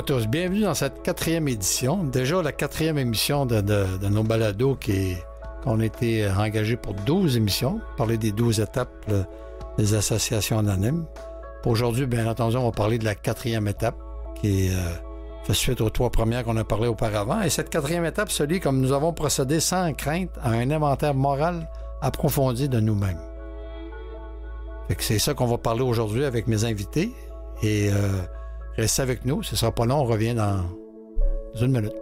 à tous. Bienvenue dans cette quatrième édition. Déjà la quatrième émission de, nos balados qui qu'on était engagé pour 12 émissions, parler des 12 étapes des associations anonymes. aujourd'hui, bien entendu, on va parler de la quatrième étape qui euh, fait suite aux trois premières qu'on a parlé auparavant. Et cette quatrième étape se lit comme nous avons procédé sans crainte à un inventaire moral approfondi de nous-mêmes. c'est ça qu'on va parler aujourd'hui avec mes invités. Et euh, Restez avec nous, ce ne sera pas long, on revient dans une minute.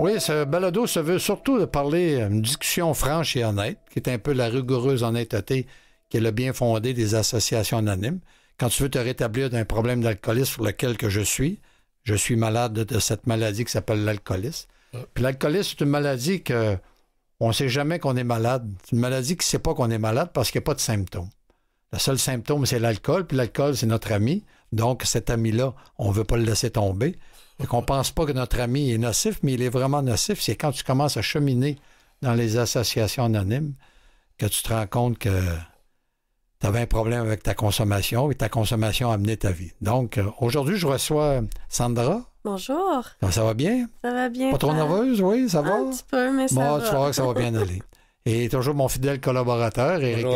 Oui, ce balado se veut surtout de parler euh, une discussion franche et honnête, qui est un peu la rigoureuse honnêteté qui est le bien fondé des associations anonymes. Quand tu veux te rétablir d'un problème d'alcoolisme sur lequel je suis, je suis malade de cette maladie qui s'appelle l'alcoolisme. Puis l'alcoolisme, c'est une maladie que on ne sait jamais qu'on est malade. C'est une maladie qui ne sait pas qu'on est malade parce qu'il n'y a pas de symptômes. Le seul symptôme, c'est l'alcool, puis l'alcool, c'est notre ami. Donc, cet ami-là, on ne veut pas le laisser tomber. Et qu'on ne pense pas que notre ami est nocif, mais il est vraiment nocif. C'est quand tu commences à cheminer dans les associations anonymes que tu te rends compte que tu avais un problème avec ta consommation et ta consommation a amené ta vie. Donc, euh, aujourd'hui, je reçois euh, Sandra. Bonjour. Ah, ça, va bien? Ça va bien. Pas trop nerveuse, oui, ça va? Un petit peu, mais ça bon, Tu vas que ça va bien aller. Et toujours mon fidèle collaborateur, Eric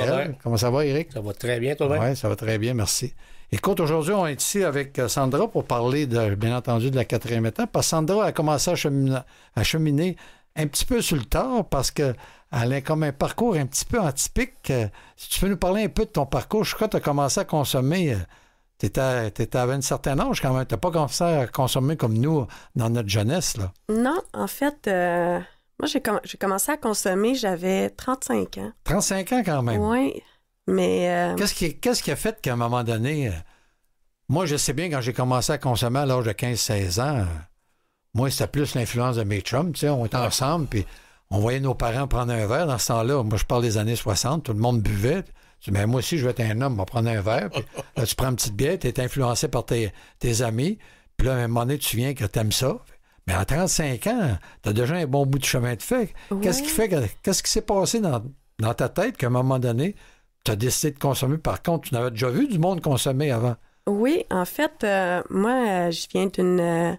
Comment ça va, Eric? Ça va très bien, toi-même? Oui, ça va très bien, merci. Écoute, aujourd'hui, on est ici avec euh, Sandra pour parler, de, bien entendu, de la quatrième étape, parce que Sandra a commencé à cheminer, à cheminer un petit peu sur le tard parce que a comme un parcours un petit peu atypique. Euh, si tu peux nous parler un peu de ton parcours, je crois que tu as commencé à consommer. Euh, tu étais, à un certain âge quand même. Tu n'as pas commencé à consommer comme nous dans notre jeunesse. Là. Non, en fait, euh, moi, j'ai commencé à consommer, j'avais 35 ans. 35 ans quand même? Oui, mais... Qu'est-ce qui, a fait qu'à un moment donné... moi, je sais bien quand j'ai commencé à consommer à l'âge de 15-16 ans... Moi, c'était plus l'influence de mes chums. Tu sais, on était ensemble, puis on voyait nos parents prendre un verre. Dans ce temps-là, moi, je parle des années 60, tout le monde buvait. Tu moi aussi, je vais être un homme, on va prendre un verre. là, tu prends une petite bière, tu es influencé par tes, tes amis. Puis là, à un moment donné, tu viens que tu aimes ça. Mais à 35 ans, tu as déjà un bon bout de chemin de fait. Qu'est-ce qui fait qu'est-ce qui s'est passé dans, dans, ta tête qu'à un moment donné, tu as décidé de consommer? Par contre, tu n'avais déjà vu du monde consommer avant. Oui, en fait, euh, moi, euh, je viens d'une euh,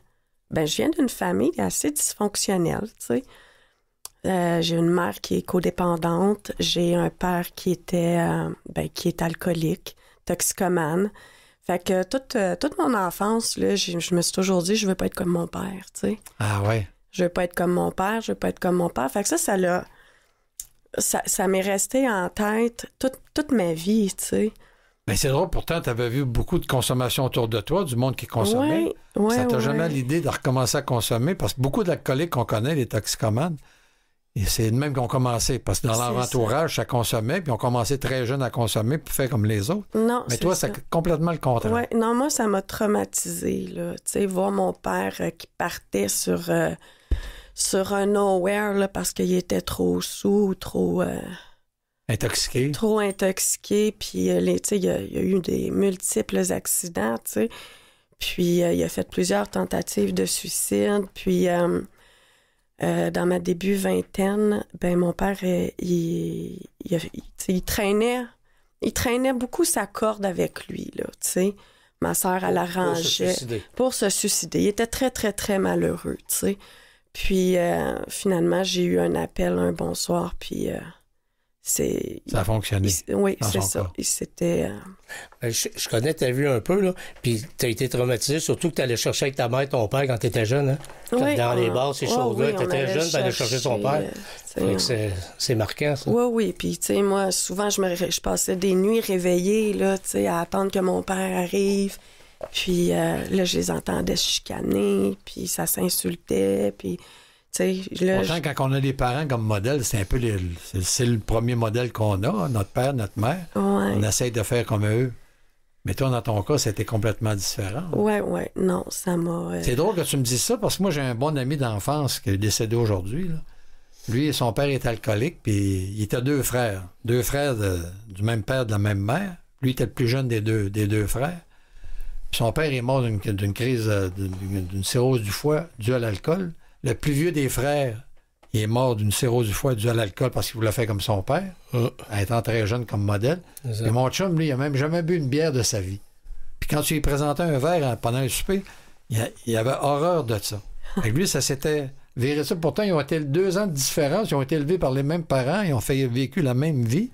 ben, je viens d'une famille assez dysfonctionnelle, tu sais. Euh, j'ai une mère qui est codépendante, j'ai un père qui était euh, ben, qui est alcoolique, toxicomane. Fait que toute, euh, mon enfance, là, je me suis toujours dit je veux pas être comme mon père, tu sais. Ah ouais. Je veux pas être comme mon père, je veux pas être comme mon père. Fait que ça, ça l'a. Ça, m'est resté en tête toute, toute ma vie, tu sais. Mais ben, c'est drôle, pourtant, tu avais vu beaucoup de consommation autour de toi, du monde qui consommait. ça t'a jamais l'idée de recommencer à consommer parce que beaucoup d'alcooliques qu'on connaît, les toxicomanes, et c'est de même qu'on commençait, parce que dans leur entourage, ça. consommait, puis on commençait très jeune à consommer, puis faire comme les autres. Non, Mais toi, c'est complètement le contraire. Ouais, non, moi, ça m'a traumatisé, Tu sais, voir mon père euh, qui partait sur, euh, sur un nowhere, parce qu'il était trop sous, trop. Euh, Intoxiqué. Trop intoxiqué, puis euh, il, y, a, eu des multiples accidents, t'sais. Puis euh, il a fait plusieurs tentatives de suicide. Puis euh, dans ma début vingtaine, ben mon père, il, traînait, il traînait beaucoup sa corde avec lui, là, sais. Ma sœur, elle la pour se suicider. Il était très, très, très malheureux, sais. Puis finalement, j'ai eu un appel un bonsoir, puis ça a fonctionné. oui, c'est ça. C'était. Euh, ben, je, connais ta vu un peu là, puis t'as été traumatisé, surtout que tu allais chercher avec ta mère, ton père quand tu étais jeune. Hein. dans les ah. bars, ces choses-là, tu étais jeune, t'allais chercher son père. Euh, c'est marquant ça. Oui, oui. Puis tu sais, moi, souvent je passais des nuits réveillées là, à attendre que mon père arrive. Puis euh, là, je les entendais chicaner, puis ça s'insultait, puis Pourtant, quand on a des parents comme modèle, c'est un peu c'est, le premier modèle qu'on a, hein, notre père, notre mère. On essaye de faire comme eux. Mais toi, dans ton cas, c'était complètement différent. Oui, oui. Non, ça m'a. Euh, c'est drôle que tu me dises ça parce que moi, j'ai un bon ami d'enfance qui est décédé aujourd'hui. Lui, et son père est alcoolique, puis il était deux frères. Deux frères du même père, de la même mère. Lui était le plus jeune des deux, des deux frères. son père est mort d'une, crise, euh, d'une, cirrhose du foie due à l'alcool. Le plus vieux des frères, il est mort d'une cirrhose du foie due à l'alcool parce qu'il voulait faire comme son père, ah. étant très jeune comme modèle. Et mon chum, lui, il a même jamais bu une bière de sa vie. Puis quand tu lui présentais un verre hein, pendant le souper, il, avait horreur de ça. Et lui, ça s'était Véritable. Pourtant, ils ont été deux ans de différence, ils ont été élevés par les mêmes parents, ils ont fait, vécu la même vie.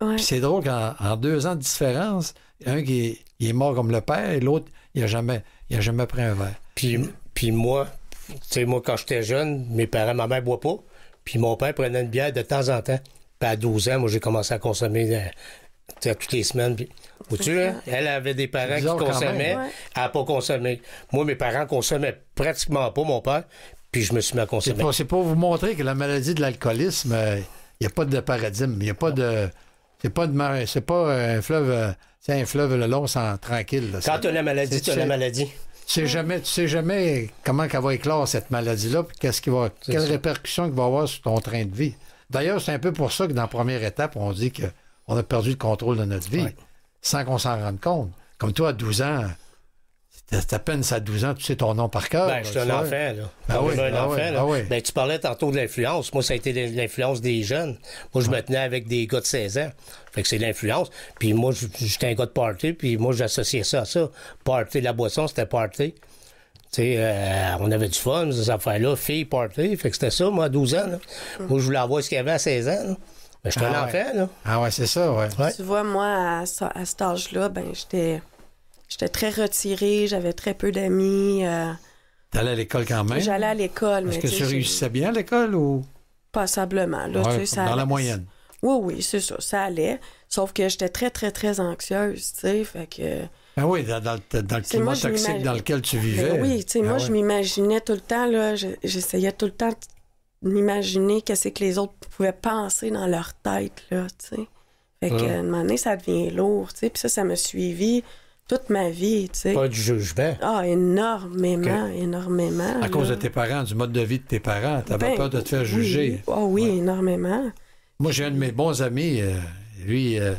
Puis c'est drôle qu'en deux ans de différence, un qui est, mort comme le père et l'autre, il n'a jamais, a jamais pris un verre. Puis, puis moi, tu sais, moi, quand j'étais jeune, mes parents, ma mère boit pas. Puis mon père prenait une bière de temps en temps. Pas à 12 ans, moi, j'ai commencé à consommer euh, toutes les semaines. Puis, tu hein? elle avait des parents qui consommaient, pas consommé. Moi, mes parents consommaient pratiquement pas, mon père. Puis je me suis mis à consommer. C'est pour, vous montrer que la maladie de l'alcoolisme, il euh, n'y a pas de paradigme. Il n'y a pas de. C'est pas de C'est pas un fleuve. Euh, c'est un fleuve le long sans tranquille. Quand tu as la maladie, tu as la maladie. Tu ne jamais, tu sais jamais comment va éclore cette maladie-là, puis qu'est-ce qui va, quelle répercussions qu'il va avoir sur ton train de vie. D'ailleurs, c'est un peu pour ça que dans la première étape, on dit qu'on a perdu le contrôle de notre vie, sans qu'on s'en rende compte. Comme toi, à 12 ans, à peine ça 12 ans, tu sais ton nom par cœur. Ben, j'étais un enfant, là. Ben, ben enfant, là. Ben, ben, tu parlais tantôt de l'influence. Moi, ça a été l'influence des jeunes. Moi, je me tenais avec des gars de 16 ans. Fait que c'est l'influence. Puis moi, j'étais un gars de party, puis moi, j'associais ça à ça. Party, la boisson, c'était party. Tu sais, euh, on avait du fun, ces affaires-là, fille party. Fait que c'était ça, moi, à 12 ans. Moi, je voulais avoir ce qu'il y avait à 16 ans. Ben, j'étais un ah enfant, là. Ah ouais, c'est ça, ouais. Tu vois, moi, à, à cet âge-là, ben, j'étais J'étais très retirée, j'avais très peu d'amis. Tu euh. T'allais à l'école quand même? J'allais à l'école. Est-ce que tu réussissais bien à l'école ou? Passablement. Là, dans la moyenne. Oui, oui, c'est ça. Ça allait. Sauf que j'étais très, très, très anxieuse, tu sais. Fait que. Ben oui, dans, dans le climat toxique dans lequel tu ben vivais. oui, tu sais, ah moi, je m'imaginais tout le temps, là, j'essayais tout le temps de m'imaginer qu'est-ce que les autres pouvaient penser dans leur tête, là, tu sais. Fait que, ah. à un moment donné, ça devient lourd, tu sais. Puis ça, ça me suivit toute ma vie, tu sais. Pas du jugement. Ah, énormément, énormément. À cause de tes parents, du mode de vie de tes parents, t'avais ben, peur de te faire juger. Ah oui, oh, oui énormément. Moi, j'ai un de mes bons amis, euh, lui, euh,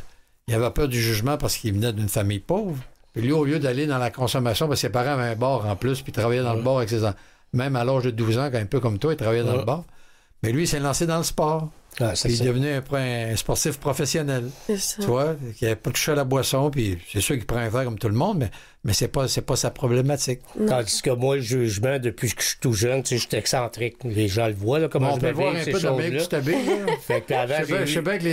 il avait peur du jugement parce qu'il venait d'une famille pauvre. Puis lui, au lieu d'aller dans la consommation, parce que ses parents avaient un bar en plus, puis il travaillait dans le bar avec ses enfants. Même à l'âge de 12 ans, un peu comme toi, il travaillait dans le bar. Mais lui, il s'est lancé dans le sport. Ah, il est devenu un, sportif professionnel. Ça. Tu vois, qui n'a pas touché à la boisson, puis c'est sûr qu'il prend un verre comme tout le monde, mais, mais c'est pas c'est pas sa problématique. Non. Tandis que moi, le jugement, depuis que je suis tout jeune, tu je suis excentrique. Les gens le voient, là, comment peut je voir un peu de mec tu je, sais bien que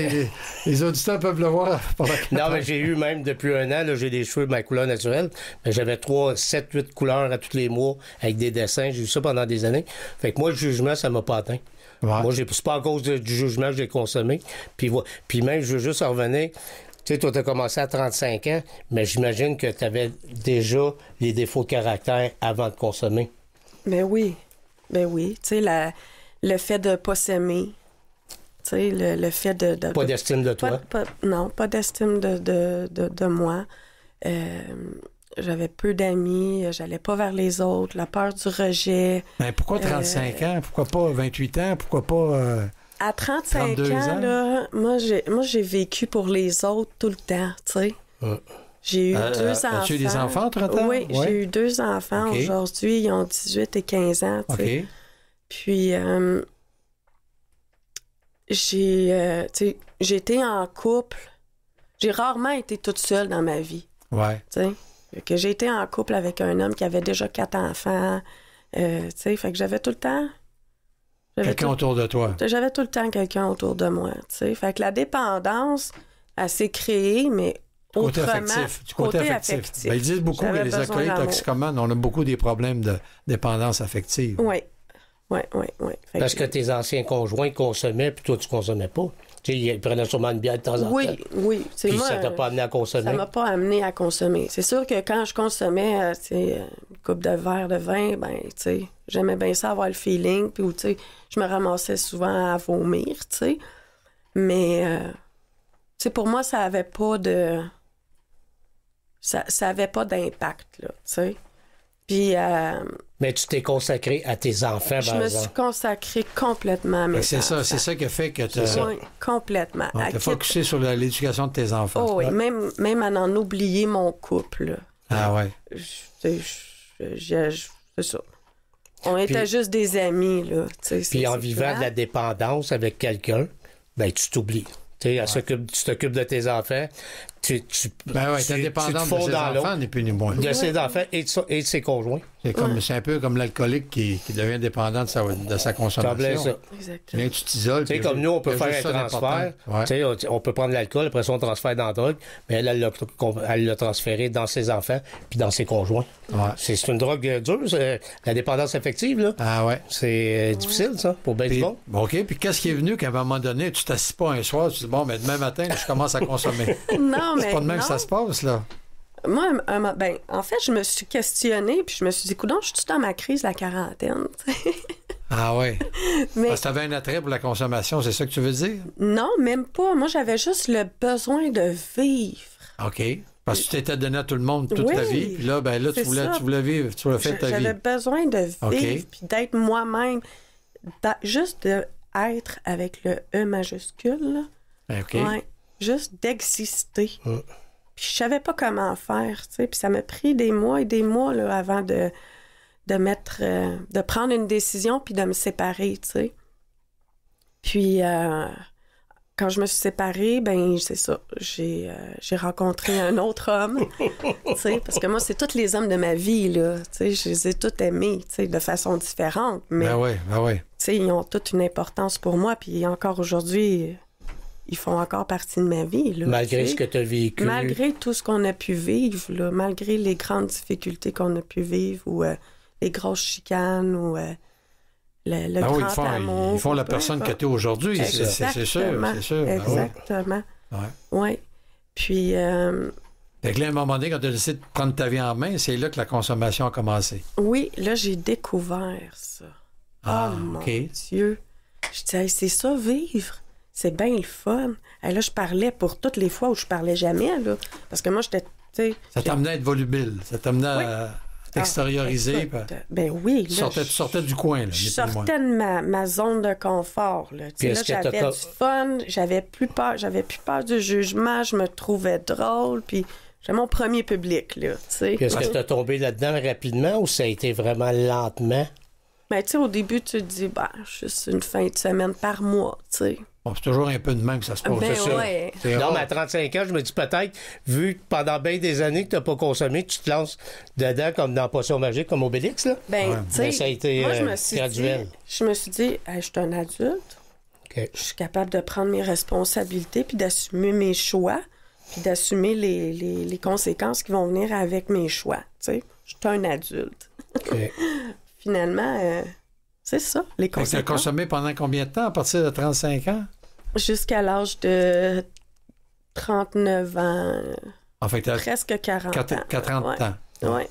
les, auditeurs peuvent le voir. non, mais j'ai eu même depuis un an, j'ai des cheveux de ma couleur naturelle, mais j'avais trois, sept, huit couleurs à tous les mois avec des dessins. J'ai eu ça pendant des années. Fait que moi, le jugement, ça m'a pas atteint. Moi, c'est pas à cause du jugement que j'ai consommé. Puis, puis même, je veux juste revenir. Tu sais, toi, t'as commencé à 35 ans, mais j'imagine que tu avais déjà les défauts de caractère avant de consommer. Ben oui. Ben oui. Tu sais, le fait de pas s'aimer, Tu le, le, fait de... pas d'estime de toi? non, pas d'estime de, de, de, moi. Euh, j'avais peu d'amis, j'allais pas vers les autres, la peur du rejet. Mais ben, pourquoi 35 euh, ans? Pourquoi pas 28 ans? Pourquoi pas. Euh, à 35 ans, Là, moi, j'ai vécu pour les autres tout le temps, tu sais. j'ai eu, deux enfants. As-tu des enfants, 30 ans? Oui, j'ai eu deux enfants. Aujourd'hui, ils ont 18 et 15 ans, tu sais. Puis, euh, j'ai été en couple. J'ai rarement été toute seule dans ma vie. Ouais. Tu sais que j'ai été en couple avec un homme qui avait déjà quatre enfants. Euh, tu sais, fait que j'avais tout le temps. Quelqu'un autour de toi. J'avais tout le temps quelqu'un autour de moi. Tu sais, fait que la dépendance, elle s'est créée, mais côté autrement. Affectif, du côté, affectif. Ben, ils disent beaucoup que les alcooliques toxicomanes, on a beaucoup des problèmes de dépendance affective. Oui. Oui, oui, oui. Parce que, que tes anciens conjoints consommaient, puis toi, tu consommais pas. Tu il prenait sûrement une bière de temps en temps. Oui, oui. Puis moi, ça t'a pas amené à consommer. Ça m'a pas amené à consommer. C'est sûr que quand je consommais, euh, une coupe de verre de vin, ben, tu sais, j'aimais bien ça avoir le feeling. Puis, tu sais, je me ramassais souvent à vomir, tu sais. Mais, euh, tu sais, pour moi, ça avait pas de... Ça, ça avait pas d'impact, là, tu sais. Puis... Euh, mais tu t'es consacré à tes enfants, Je me suis consacré complètement à mes ben, C'est ça, c'est ça qui a fait que tu as... complètement. Tu as sur l'éducation de tes enfants. Oh oui, même, même en en oublier mon couple. Ah ouais. c'est ça. On était juste des amis, là. Puis en vivant de la dépendance avec quelqu'un, ben tu t'oublies. Tu t'occupes de tes enfants, tu, tu, ben ouais, dépendant de ses enfants, De ses enfants et de, ses conjoints. C'est un peu comme l'alcoolique qui, qui, devient dépendant de sa, de sa consommation. Exactement. tu t'isoles. Tu comme nous, on peut faire un transfert. on, peut prendre l'alcool, après ça, on transfère dans la drogue, mais elle, elle l'a transféré dans ses enfants puis dans ses conjoints. Ouais. C'est une drogue euh, dure, euh, la dépendance affective, là. Ah C'est euh, difficile, ça, pour bien OK, puis qu'est-ce qui est venu qu'à un moment donné, tu t'assis pas un soir, tu dis, bon, mais demain matin, je commence à consommer. non! C'est pas de même que ça se passe, là. Moi, ben, en fait, je me suis questionnée, puis je me suis dit, coudons, je suis dans ma crise de la quarantaine. ah ouais mais... Parce que tu un attrait pour la consommation, c'est ça que tu veux dire? Non, même pas. Moi, j'avais juste le besoin de vivre. OK. Parce que tu t'étais donné à tout le monde toute ta vie. Puis là, ben là, tu voulais, tu voulais vivre, tu le faire ta vie. J'avais besoin de vivre, puis d'être moi-même. juste d'être avec le E majuscule. Ben, OK. Ouais juste d'exister. Puis je savais pas comment faire, tu sais. Puis ça m'a pris des mois et des mois là, avant de, de mettre, euh, de prendre une décision puis de me séparer, tu sais. Puis euh, quand je me suis séparée, ben c'est ça, j'ai euh, rencontré un autre homme, tu sais, parce que moi c'est tous les hommes de ma vie là, tu sais, je les ai tous aimés, tu sais, de façon différente, mais ben ben ouais, tu sais, ils ont toute une importance pour moi, puis encore aujourd'hui ils font encore partie de ma vie. malgré ce que tu as vécu. Malgré tout ce qu'on a pu vivre, malgré les grandes difficultés qu'on a pu vivre ou euh, les grosses chicanes ou euh, le, le grand ah oui, ils font, amour. Ils font la personne que tu es aujourd'hui, c'est sûr. C'est sûr. Ben Exactement. oui. Ouais. Puis. Euh, là, à un moment donné, quand tu as décidé de prendre ta vie en main, c'est là que la consommation a commencé. Oui, là, j'ai découvert ça. Ah, oh Mon Dieu. Je disais, c'est ça, vivre c'est bien le fun. Et là, je parlais pour toutes les fois où je parlais jamais, là, parce que moi, j'étais. Ça t'amenait à être volubile, ça t'amenait à t'extérioriser. Ah, ben oui. Là, tu, sortais, sortais, du coin. Là, je sortais de ma, zone de confort. Là, là j'avais du fun, j'avais plus peur, j'avais plus peur du jugement, je me trouvais drôle, puis j'avais mon premier public. Est-ce que tu tombé là-dedans rapidement ou ça a été vraiment lentement? Ben, tu sais, au début, tu te dis, ben, juste une fin de semaine par mois, tu sais c'est toujours un peu de même que ça se passe. Ben c'est Non, mais à 35 ans, je me dis peut-être, vu que pendant bien des années que tu n'as pas consommé, tu te lances dedans comme dans Potion Magique, comme Obélix. Là. Ben, ça a été je euh, graduel. je me suis dit, je suis un adulte. Je suis capable de prendre mes responsabilités puis d'assumer mes choix puis d'assumer les, conséquences qui vont venir avec mes choix. Tu je suis un adulte. Finalement, euh, c'est ça, les conséquences. Tu as consommé pendant combien de temps à partir de 35 ans? Jusqu'à l'âge de 39 ans. En fait, as presque 40 ans. 40 ans. Ouais.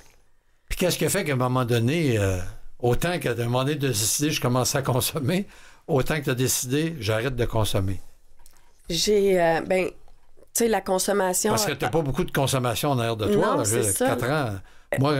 Puis qu'est-ce qui a fait qu'à un moment donné, euh, autant que de donné de décider, je commence à consommer, autant que tu as décidé, j'arrête de consommer? J'ai, euh, ben, tu sais, la consommation. Parce que tu n'as pas beaucoup de consommation en arrière de toi. Non, là, 4 ans. Moi,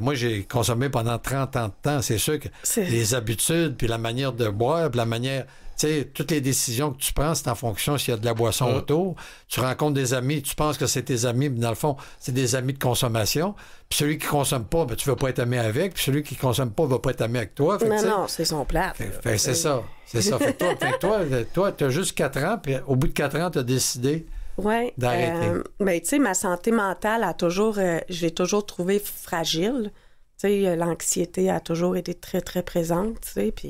moi, j'ai consommé pendant 30 ans de temps. C'est sûr que les habitudes, puis la manière de boire, puis la manière, tu sais, toutes les décisions que tu prends, c'est en fonction s'il y a de la boisson autour. Tu rencontres des amis, tu penses que c'est tes amis, mais dans le fond, c'est des amis de consommation. Puis celui qui consomme pas, ben, tu veux pas être ami avec. Puis celui qui consomme pas va pas être ami avec toi. non, non, c'est son plat. c'est ça. C'est ça. toi, tu as toi, juste 4 ans, puis au bout de 4 ans, tu as décidé oui, euh, ben, tu sais, ma santé mentale a toujours, euh, je l'ai toujours trouvée fragile. Tu sais, euh, l'anxiété a toujours été très, très présente, tu sais, puis...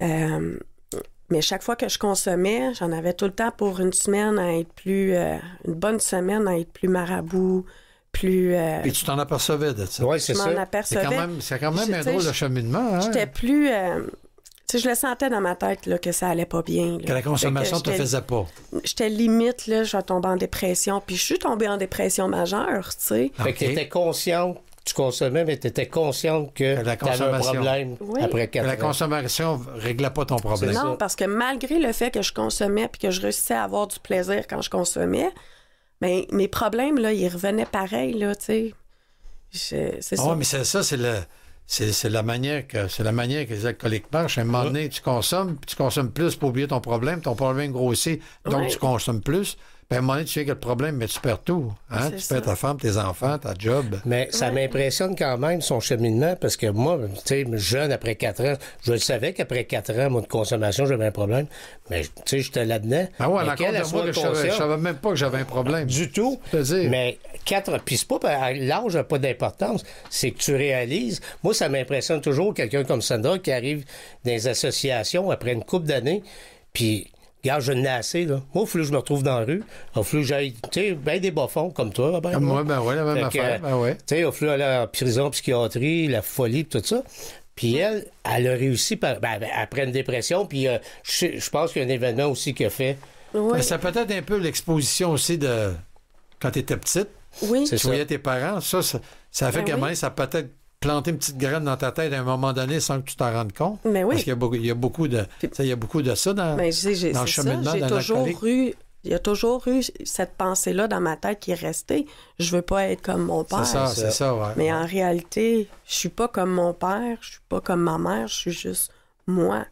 mais chaque fois que je consommais, j'en avais tout le temps pour une semaine à être plus... une bonne semaine à être plus marabout, plus... Et tu t'en apercevais de ça. Oui, c'est ça. Je m'en apercevais. C'est quand même, un drôle de cheminement. Hein? J'étais plus sais, je le sentais dans ma tête que ça allait pas bien. Que la consommation te faisait pas. J'étais limite, là, je suis tomber en dépression. Puis je suis tombée en dépression majeure, tu sais. Ah, fait que t'étais consciente tu consommais, mais tu étais consciente que, tu la un problème après que La consommation ne réglait pas ton problème. Non, parce que malgré le fait que je consommais puis que je réussissais à avoir du plaisir quand je consommais, mais ben, mes problèmes, là, ils revenaient pareil, là, tu sais. C'est ah ça. Oui, mais ça, c'est le c'est la manière que c'est la manière que les alcooliques marchent. À un moment ah. donné, tu consommes, tu consommes plus pour oublier ton problème, ton problème grossit, donc tu consommes plus. Ben, à tu sais que problème, mais tu perds tout. Hein? Tu perds ta femme, tes enfants, ta job. Mais ça m'impressionne quand même son cheminement parce que moi, tu sais, jeune après quatre ans, je le savais qu'après quatre ans, moi, de consommation, j'avais un problème. Mais tu sais, j'étais là Ah ouais, à la de moi, je, ne savais même pas que j'avais un problème. Du tout. Mais quatre, puis c'est pas, l'âge n'a pas d'importance. C'est que tu réalises. Moi, ça m'impressionne toujours quelqu'un comme Sandra qui arrive dans les associations après une couple d'années. Puis Regarde, je n'ai assez, là. Moi, il faut que je me retrouve dans la rue. Il faut que j'aille, tu ben des bas-fonds comme toi, Robert. moi, ben ouais, la même affaire, ben ouais. Tu sais, il faut aller en prison, psychiatrie, la folie, tout ça. Puis elle, elle a réussi par, ben, après une dépression, puis euh, je, pense qu'il y a un événement aussi qui a fait. Ben, ça peut être un peu l'exposition aussi de quand tu étais petite. Oui. Tu voyais tes parents. Ça, ça, a fait ben que oui. ça peut-être planter une petite graine dans ta tête à un moment donné sans que tu t'en rendes compte. Mais oui. Parce qu'il y, y a beaucoup, de, il y a beaucoup de ça dans, dans le cheminement J'ai toujours il y a toujours eu cette pensée-là dans ma tête qui est restée. Je veux pas être comme mon père. C'est ça, c'est ça, ouais. Mais en réalité, je suis pas comme mon père, je suis pas comme ma mère, je suis juste moi.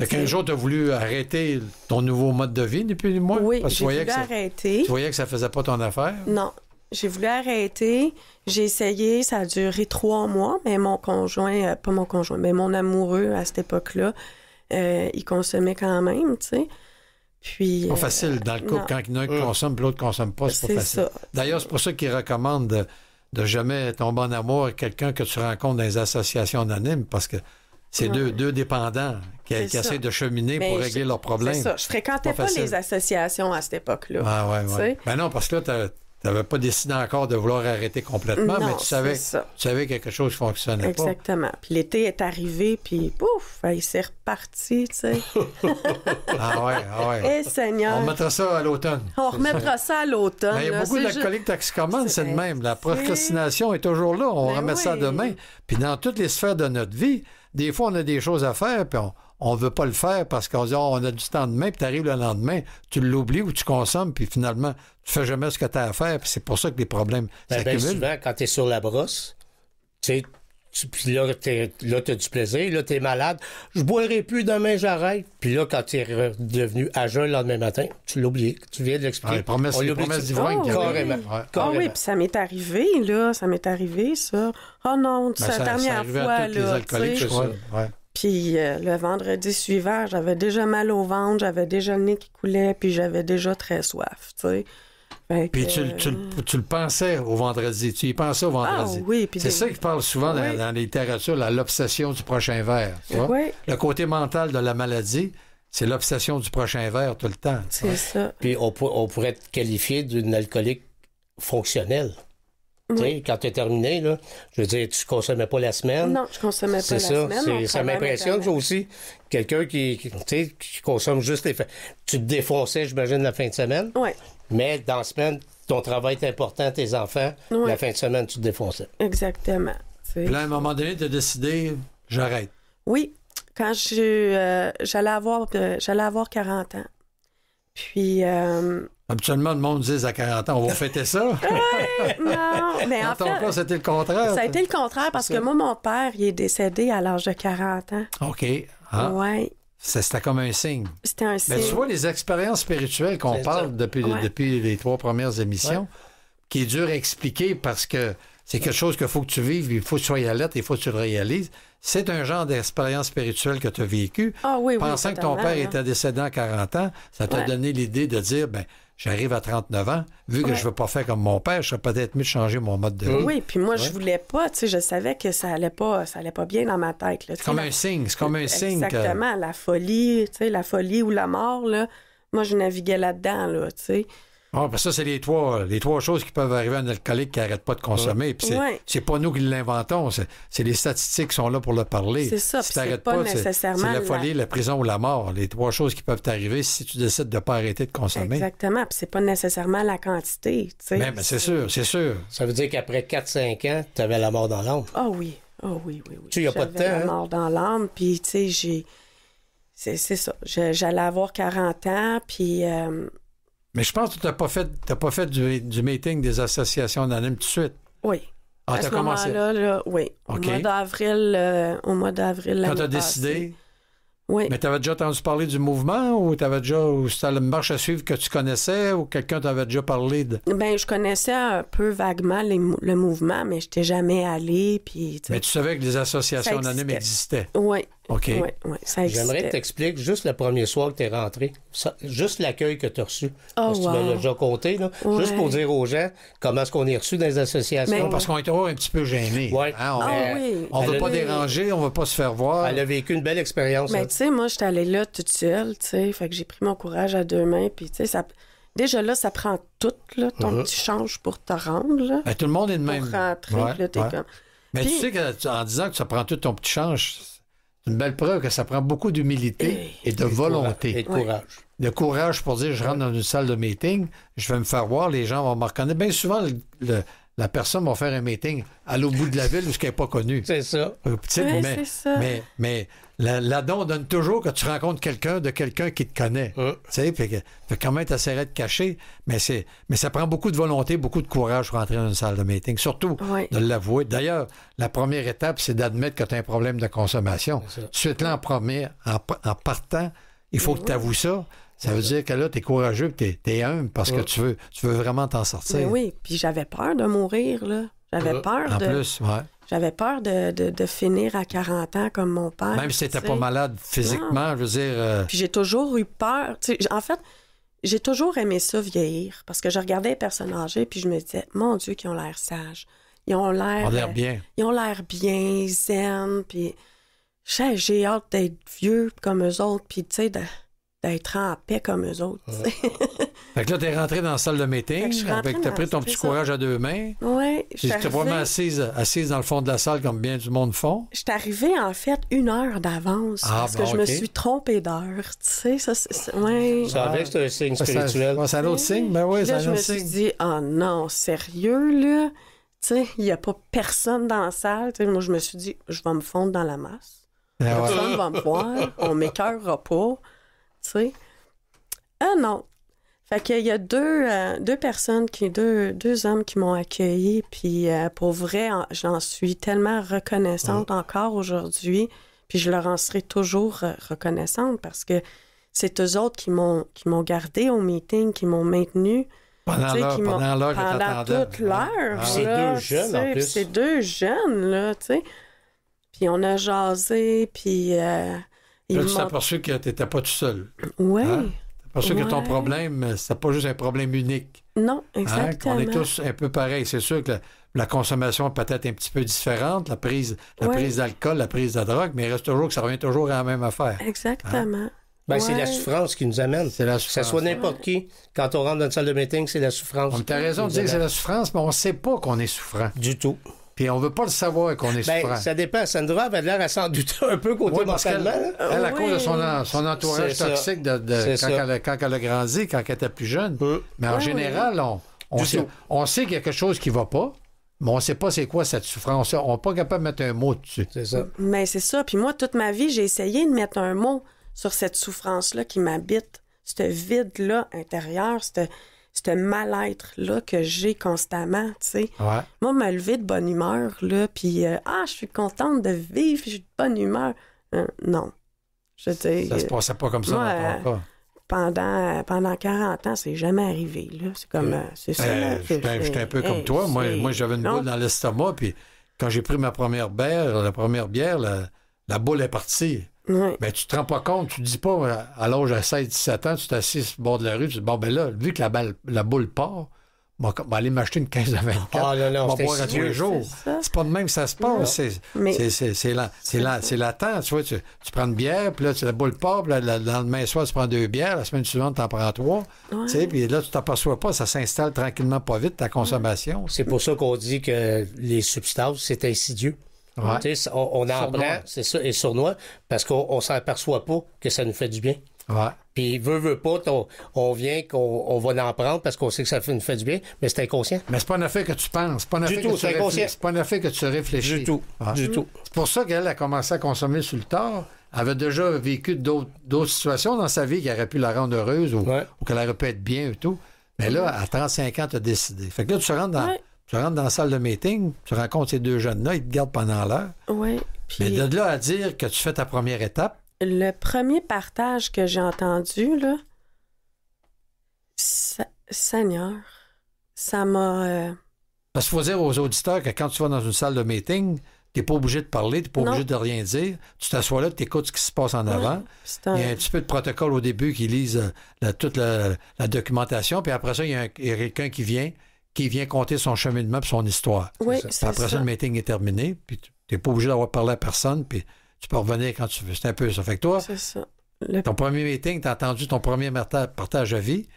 C'est qu'un jour, tu as voulu arrêter ton nouveau mode de vie depuis le mois? Oui, j'ai voulu que ça, Tu voyais que ça faisait pas ton affaire? Non, j'ai voulu arrêter. J'ai essayé, ça a duré trois mois, mais mon conjoint, euh, pas mon conjoint, mais mon amoureux à cette époque-là, euh, il consommait quand même, tu sais. Puis, pas facile dans le euh, couple. Quand il un mm. consomme l'autre ne consomme pas, c'est pas facile. D'ailleurs, c'est pour ça qu'ils recommandent de, jamais tomber en amour avec quelqu'un que tu rencontres dans les associations anonymes parce que c'est deux, deux dépendants qui, essaient de cheminer pour ben, régler leurs problèmes. C'est ça. Je fréquentais pas, les associations à cette époque-là. Ah, ouais, ouais. Ben non, parce que là, tu n'avais pas décidé encore de vouloir arrêter complètement, mais tu savais, tu savais que quelque chose fonctionnait Exactement. pas. Exactement. Puis l'été est arrivé, puis pouf, ben, il s'est reparti, tu sais. ah ouais, ah ouais. Et eh, Seigneur. On remettra ça à l'automne. On remettra ça à l'automne. Il y a beaucoup d'alcooliques toxicomanes, c'est le même. La procrastination est toujours là. On ben remet ça demain. Puis dans toutes les sphères de notre vie, des fois, on a des choses à faire, puis on, on veut pas le faire parce qu'on ah, on a du temps demain, puis tu arrives le lendemain, tu l'oublies ou tu consommes, puis finalement, tu fais jamais ce que tu as à faire, puis c'est pour ça que les problèmes ben, ben souvent, quand tu es sur la brosse, tu puis là, tu as du plaisir, là, t'es malade. Je boirai plus demain, j'arrête. Puis là, quand es devenu à jeun le lendemain matin, tu l'oublies. Tu viens de l'expliquer. Ah, Ah oui, ça m'est arrivé, là. Ça m'est arrivé, ça. Oh non, ben, dernière fois, là. Puis euh, le vendredi suivant, j'avais déjà mal au ventre, j'avais déjà le nez qui coulait, puis j'avais déjà très soif, tu puis tu, le pensais au vendredi, tu y pensais au ah vendredi. oui, c'est ça que parle souvent dans, les la littérature, l'obsession du prochain verre. Le côté mental de la maladie, c'est l'obsession du prochain verre tout le temps. Puis on, on pourrait être qualifié d'une alcoolique fonctionnelle. Quand tu es terminé, là, je veux dire, tu ne consommais pas la semaine. Non, je consommais pas la ça, semaine. Ça m'impressionne, aussi. Quelqu'un qui, consomme juste les... Tu te défonçais, j'imagine, la fin de semaine. Oui. Mais dans la semaine, ton travail est important, tes enfants. La fin de semaine, tu te défonçais. Exactement. là, à un moment donné, tu as décidé, j'arrête. Oui. Quand euh, j'allais avoir, euh, avoir 40 ans. Puis... Euh, Habituellement, le monde dit à 40 ans, on va fêter ça. oui, mais en, ton cas, c'était le contraire. Ça a été le contraire parce que moi, mon père, il est décédé à l'âge de 40 ans. OK. Hein? Oui. C'était comme un signe. C'était un signe. Mais tu vois, les expériences spirituelles qu'on parle depuis, depuis les trois premières émissions, qui est dur à expliquer parce que c'est quelque chose qu'il faut que tu vives, il faut que tu sois alerte, il faut que tu le réalises. C'est un genre d'expérience spirituelle que tu as vécue. Ah Pensant que ton père était décédé à 40 ans, ça t'a donné l'idée de dire, ben, j'arrive à 39 ans, vu que je veux pas faire comme mon père, je serais peut-être mieux de changer mon mode de vie. Oui, puis moi, je voulais pas, tu sais, je savais que ça allait pas, pas bien dans ma tête. C'est comme, un signe, c'est comme un signe. Exactement, la folie, tu sais, la folie ou la mort, là, moi, je naviguais là-dedans, là tu sais. Ah, ben ça, c'est les trois, les trois choses qui peuvent arriver à un alcoolique qui n'arrête pas de consommer. Puis c'est, pas nous qui l'inventons, c'est, les statistiques qui sont là pour le parler. C'est ça, si c'est pas nécessairement. C'est, la folie, la... prison ou la mort. Les trois choses qui peuvent t'arriver si tu décides de ne pas arrêter de consommer. Exactement, puis c'est pas nécessairement la quantité. Mais, mais ben, ben, c'est sûr, c'est sûr. Ça veut dire qu'après 4-5 ans, tu avais la mort dans l'âme. Ah oui, ah oui, oui, oui. Tu n'as pas de la hein? mort dans l'âme, puis tu sais, j'ai. C'est, ça. j'allais avoir 40 ans, puis. Euh, mais je pense que tu n'as pas fait, pas fait du, meeting des associations anonymes tout de suite. Oui. Ah, à ce moment-là, oui. Au mois d'avril, euh, au mois d'avril. Quand tu as décidé. Oui. Mais tu avais déjà entendu parler du mouvement ou tu avais déjà ou c'était la marche à suivre que tu connaissais ou quelqu'un t'avait déjà parlé de Bien, je connaissais un peu vaguement le mouvement mais je n'étais jamais allée puis Mais tu savais que les associations anonymes existaient. Oui. J'aimerais que t'expliques juste le premier soir que tu es rentré, juste l'accueil que tu as reçu. Ah, tu m'as déjà compté, juste pour dire aux gens comment est-ce qu'on est reçu dans les associations. parce qu'on est un petit peu gêné. Hein, on ah ne veut pas déranger, on ne veut pas se faire voir. Elle a vécu une belle expérience. Mais hein. tu sais, moi, j'étais allée là toute seule, tu sais, fait que j'ai pris mon courage à deux mains, puis tu sais, ça déjà là, ça prend tout, ton uh-huh. petit change pour te rendre. Ben, tout le monde est de même. Mais tu sais qu'en disant que ça prend tout ton petit change, c'est une belle preuve que ça prend beaucoup d'humilité et de volonté. Et de courage. De courage pour dire, je rentre dans une salle de meeting, je vais me faire voir, les gens vont me reconnaître. Bien souvent, la personne va faire un meeting à l'autre bout de la ville où ce n'est pas connu. C'est ça. mais, la, don donne toujours que tu rencontres quelqu'un de quelqu'un qui te connaît. Euh. Tu sais, quand même, essaierais de cacher, mais c'est, mais ça prend beaucoup de volonté, beaucoup de courage pour entrer dans une salle de meeting. Surtout de l'avouer. D'ailleurs, la première étape, c'est d'admettre que tu as un problème de consommation. Suite là, en, premier, en, partant, il faut que tu avoues ça. Ça veut dire que là, tu es courageux, tu es, humble parce que tu veux, tu veux vraiment t'en sortir. oui, puis j'avais peur de mourir, là. J'avais euh. peur de. plus, ouais. J'avais peur de, finir à 40 ans comme mon père. Même si t'étais pas malade physiquement, je veux dire. Euh, puis j'ai toujours eu peur. en fait, j'ai toujours aimé ça vieillir parce que je regardais les personnes âgées puis je me disais, mon Dieu, qu'ils ont l'air sages. Ils ont l'air. bien. Ils ont l'air bien, zen. Puis j'ai hâte d'être vieux comme eux autres. Puis tu sais, de d'être en paix comme eux autres. fait que là, t'es rentré dans la salle de meeting, t'as pris ton petit courage à deux mains. Oui, je suis vraiment assise, assise dans le fond de la salle comme bien du monde font. Je suis arrivée, en fait, une heure d'avance ah, parce que je me suis trompée d'heure. Tu sais, ça, c'est... Ouais. Ça c'est un signe spirituel. C'est un autre signe, mais ben oui, c'est un autre signe. là, je me suis dit, oh non, sérieux, là? Tu sais, il n'y a pas personne dans la salle. moi, je me suis dit, je vais me fondre dans la masse. Ah, personne ne va me voir, on m'écœurera pas tu sais. Ah non. Fait qu'il y a deux, euh, deux personnes, qui, deux, hommes qui m'ont accueilli, puis euh, pour vrai, j'en suis tellement reconnaissante encore aujourd'hui, puis je leur en serai toujours euh, reconnaissante parce que c'est eux autres qui m'ont qui m'ont gardé au meeting, qui m'ont maintenu. Pendant pendant toute l'heure. Ah, c'est deux jeunes, en C'est deux jeunes, là, tu sais. Puis on a jasé, puis Là, tu as que tu n'étais pas tout seul. Oui. Tu Parce que ton problème, c'est pas juste un problème unique. Non, hein? exactement. On est tous un peu pareil. C'est sûr que la, consommation est peut-être un petit peu différente, la prise, la prise d'alcool, la prise de drogue, mais il reste toujours que ça revient toujours à la même affaire. Hein? Exactement. Ben, c'est la souffrance qui nous amène. C'est la souffrance. Que ce soit n'importe qui, quand on rentre dans une salle de meeting, c'est la souffrance. Tu as raison de dire que c'est la souffrance, mais on ne sait pas qu'on est souffrant. Du tout. Puis on veut pas le savoir qu'on est ben, souffrant. Ça dépend. Sandra avait l'air à s'en douter un peu côté mentalement. Elle, elle, elle ah cause de son, son entourage toxique quand, elle, quand, a grandi, quand elle était plus jeune. Euh. Mais en ah général, On, on, sait, qu'il y a quelque chose qui va pas. Mais on ne sait pas c'est quoi cette souffrance. On n'est pas capable de mettre un mot dessus. C'est ça. Mais c'est ça. Puis moi, toute ma vie, j'ai essayé de mettre un mot sur cette souffrance-là qui m'habite, ce vide-là intérieur, ce ce mal-être-là que j'ai constamment, tu sais. Moi, me lever de bonne humeur, là, puis euh, ah, je suis contente de vivre, J'ai de bonne humeur. Euh, non. Je ça se passait pas comme ça dans ton cas. Pendant, pendant 40 ans, c'est jamais arrivé. C'est comme. Euh, j'étais un peu comme toi. Moi, j'avais une boule dans l'estomac, puis quand j'ai pris ma première bière, la première bière, la boule est partie. Mais ben, tu te rends pas compte, tu te dis pas à l'âge de 16-17 ans, tu t'assises au bord de la rue, tu dis bon, ben là, vu que la, balle, la boule part, je vais ben, aller m'acheter une 15 de 24. Ah boire à tous les jours. C'est pas de même que ça se passe. C'est l'attente. Tu vois, tu, prends une bière, puis là, tu la boule part, puis le lendemain soir, tu prends deux bières, la semaine suivante, tu en prends trois. Tu sais, puis là, tu t'aperçois pas, ça s'installe tranquillement pas vite, ta consommation. C'est pour ça qu'on dit que les substances, c'est insidieux. On, en prend, c'est ça, et sournois, parce qu'on ne s'aperçoit pas que ça nous fait du bien. Puis, veut, veut pas, on, vient qu'on on va en prendre parce qu'on sait que ça nous fait du bien, mais c'est inconscient. Mais c'est pas un affaire que tu penses. C'est pas un affaire, que, tu réfléchis. Du tout. Du tout. C'est pour ça qu'elle a commencé à consommer sur le tard. Elle avait déjà vécu d'autres, situations dans sa vie qui auraient pu la rendre heureuse ou, qu'elle aurait pu être bien et tout. Mais là, à 35 ans, tu as décidé. Fait que là, tu rentres dans. Tu rentres dans la salle de meeting, tu rencontres ces deux jeunes-là, ils te gardent pendant l'heure. Oui. Mais de là à dire que tu fais ta première étape. Le premier partage que j'ai entendu, là, Seigneur, ça m'a. Euh, Parce qu'il faut dire aux auditeurs que quand tu vas dans une salle de meeting, T'es pas obligé de parler, t'es pas obligé de rien dire. Tu t'assois là, tu écoutes ce qui se passe en avant. Il y a un petit peu de protocole au début qui lise euh, toute la, documentation, puis après ça, il y a quelqu'un qui vient, qui vient compter son cheminement et son histoire. Après ça. le meeting est terminé, puis tu n'es pas obligé d'avoir parlé à personne, puis tu peux revenir quand tu veux. C'est un peu ça. Fait que toi, ça. ton premier meeting, tu as entendu ton premier partage à vie.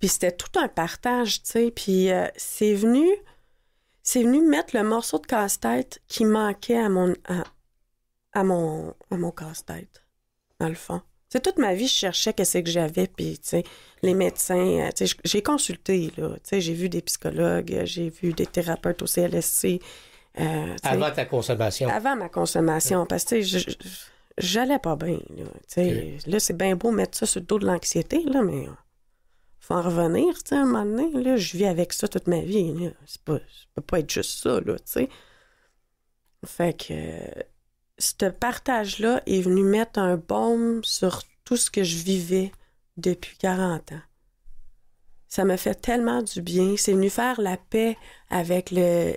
Puis c'était tout un partage, tu sais. Puis euh, c'est venu, c'est venu mettre le morceau de casse-tête qui manquait à mon, à, mon, à mon casse-tête, dans le fond toute ma vie, je cherchais qu'est-ce que j'avais, puis les médecins, euh, j'ai consulté, là, j'ai vu des psychologues, j'ai vu des thérapeutes au CLSC. Euh, avant ta consommation. Avant ma consommation, parce que j'allais pas bien. Là, là c'est bien beau mettre ça sur le dos de l'anxiété, là, mais euh, faut en revenir, à un moment donné. Là, je vis avec ça toute ma vie. Là. C'est pas, ça peut pas être juste ça, là, tu sais. Fait que ce partage-là est venu mettre un baume sur tout ce que je vivais depuis 40 ans. Ça m'a fait tellement du bien. C'est venu faire la paix avec le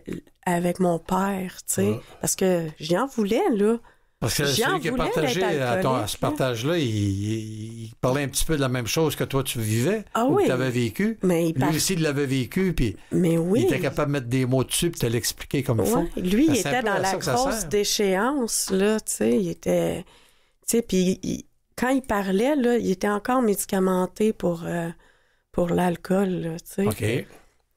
avec mon père, tu sais. Parce que j'en voulais, là. Parce que celui qui a partagé à, ce partage-là, il, parlait un petit peu de la même chose que toi tu vivais, ah ou tu avais vécu. Mais Lui aussi, il l'avait vécu, puis il était capable de mettre des mots dessus, et te l'expliquer comme il faut. Lui, il était dans la grosse déchéance, là, il était... Tu puis quand il parlait, là, il était encore médicamenté pour, euh, pour l'alcool, tu OK.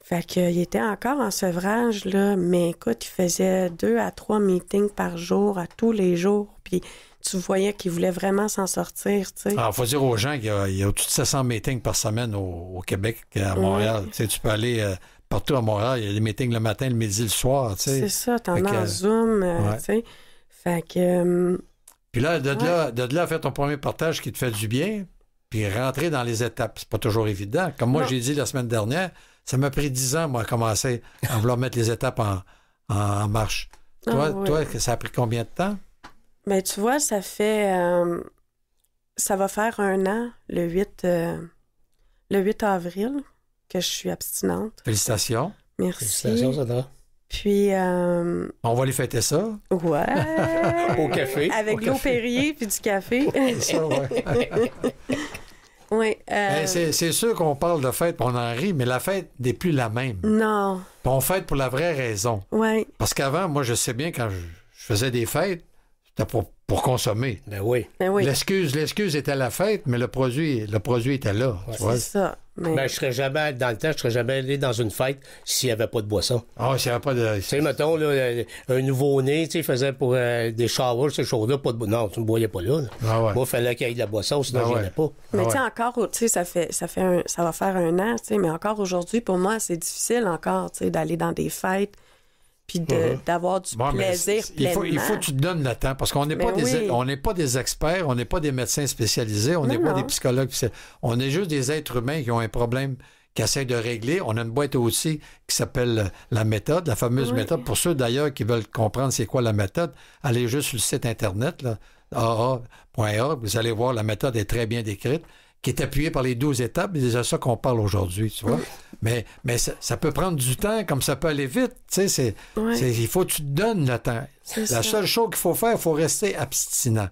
Fait qu'il était encore en sevrage, là, mais écoute, il faisait deux à trois meetings par jour, à tous les jours. Puis tu voyais qu'il voulait vraiment s'en sortir. Tu sais. Alors, ah, il faut dire aux gens qu'il y a, au-dessus de 700 meetings par semaine au, Québec, à Montréal. Tu, tu peux aller euh, partout à Montréal. Il y a des meetings le matin, le midi, le soir. Tu sais. C'est ça, t'en as en euh, Zoom. Euh, tu sais. Fait que. puis là, de, là, de là, faire ton premier partage qui te fait du bien, puis rentrer dans les étapes. C'est pas toujours évident. Comme moi, j'ai dit la semaine dernière, ça m'a pris dix ans, moi, à commencer à vouloir mettre les étapes en, marche. Ah, toi, ça a pris combien de temps? Ben, tu vois, ça fait. Euh, ça va faire un an, le 8, euh, le 8 avril, que je suis abstinente. Félicitations. Merci. Félicitations, Sandra. Puis. Euh, On va aller fêter ça. Ouais. Au café. Avec l'eau Perrier puis du café. ça, ouais. Oui. Euh, ben, c'est sûr qu'on parle de fête, on en rit, mais la fête n'est plus la même. Non. on fête pour la vraie raison. Oui. Parce qu'avant, moi, je sais bien, quand je, faisais des fêtes, c'était pour, consommer. Ben oui. Ben oui. L'excuse, l'excuse était la fête, mais le produit, le produit était là. C'est ça. Mais... Ben, je serais jamais, dans le temps, je serais jamais allé dans une fête s'il n'y avait pas de boisson. Ah, s'il n'y avait pas de. Tu mettons, là, euh, un nouveau-né, tu sais, faisait pour euh, des showers, ces choses-là, pas de Non, tu ne boyais pas là. Ah ouais. Moi, il fallait qu'il y ait de la boisson, sinon, ah je ouais. pas. Mais ah, tu sais, encore, tu sais, ça fait, ça fait ça va faire un an, tu sais, mais encore aujourd'hui, pour moi, c'est difficile encore, tu sais, d'aller dans des fêtes puis mhm. d'avoir du plaisir il faut, il faut que tu te donnes le temps, parce qu'on n'est pas, des, pas des experts, on n'est pas des médecins spécialisés, on n'est pas des psychologues. On est juste des êtres humains qui ont un problème qui essayent de régler. On a une boîte aussi qui s'appelle la méthode, la fameuse méthode. Pour ceux d'ailleurs qui veulent comprendre c'est quoi la méthode, allez juste sur le site internet, aa.org, vous allez voir, la méthode est très bien décrite, qui est appuyée par les 12 étapes, c'est déjà ça qu'on parle aujourd'hui, tu vois. Mais, ça, peut prendre du temps comme ça peut aller vite. il faut que tu te donnes le temps. La seule chose qu'il faut faire, il faut rester abstinent.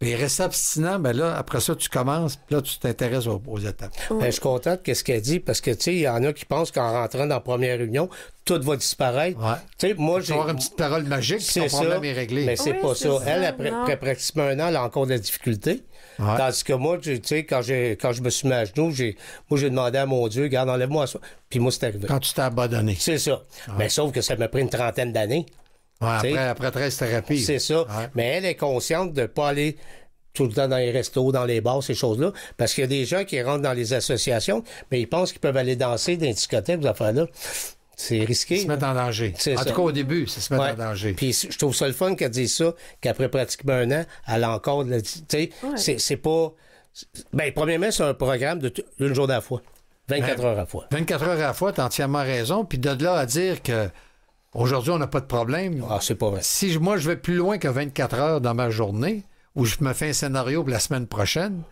et rester abstinent, mais ben là, après ça, tu commences, là, tu t'intéresses aux, étapes. Ben, je suis content de ce qu'elle dit, parce que, il y en a qui pensent qu'en rentrant dans la première réunion, tout va disparaître. Tu sais, moi, j'ai. avoir une petite parole magique, c'est ton ça. problème Mais c'est pas ça. Elle, après, pratiquement un an, elle a encore de la Tandis que moi, tu sais, quand, quand je me suis mis à genoux, moi, j'ai demandé à mon Dieu, garde, enlève-moi ça. Puis moi, c'est arrivé. Quand tu t'es abandonné. C'est ça. Mais sauf que ça m'a pris une trentaine d'années. Ouais, après, après 13 thérapies. C'est ça. Mais elle est consciente de ne pas aller tout le temps dans les restos, dans les bars, ces choses-là. Parce qu'il y a des gens qui rentrent dans les associations, mais ils pensent qu'ils peuvent aller danser dans les discothèques, ces affaires-là. C'est risqué. Se mettre en danger. En tout cas, au début, c'est se met en danger. Puis je trouve ça le fun qu'elle dise ça, qu'après pratiquement un an, elle encore de la. Tu sais, c'est pas. Ben, premièrement, c'est un programme d'une une journée à la fois. 24 ben, heures à la fois. 24 heures à la fois, as entièrement raison. Puis de là à dire que. Aujourd'hui, on n'a pas de problème. Ah, c'est pas vrai. Si moi, je vais plus loin que 24 heures dans ma journée, où je me fais un scénario pour la semaine prochaine,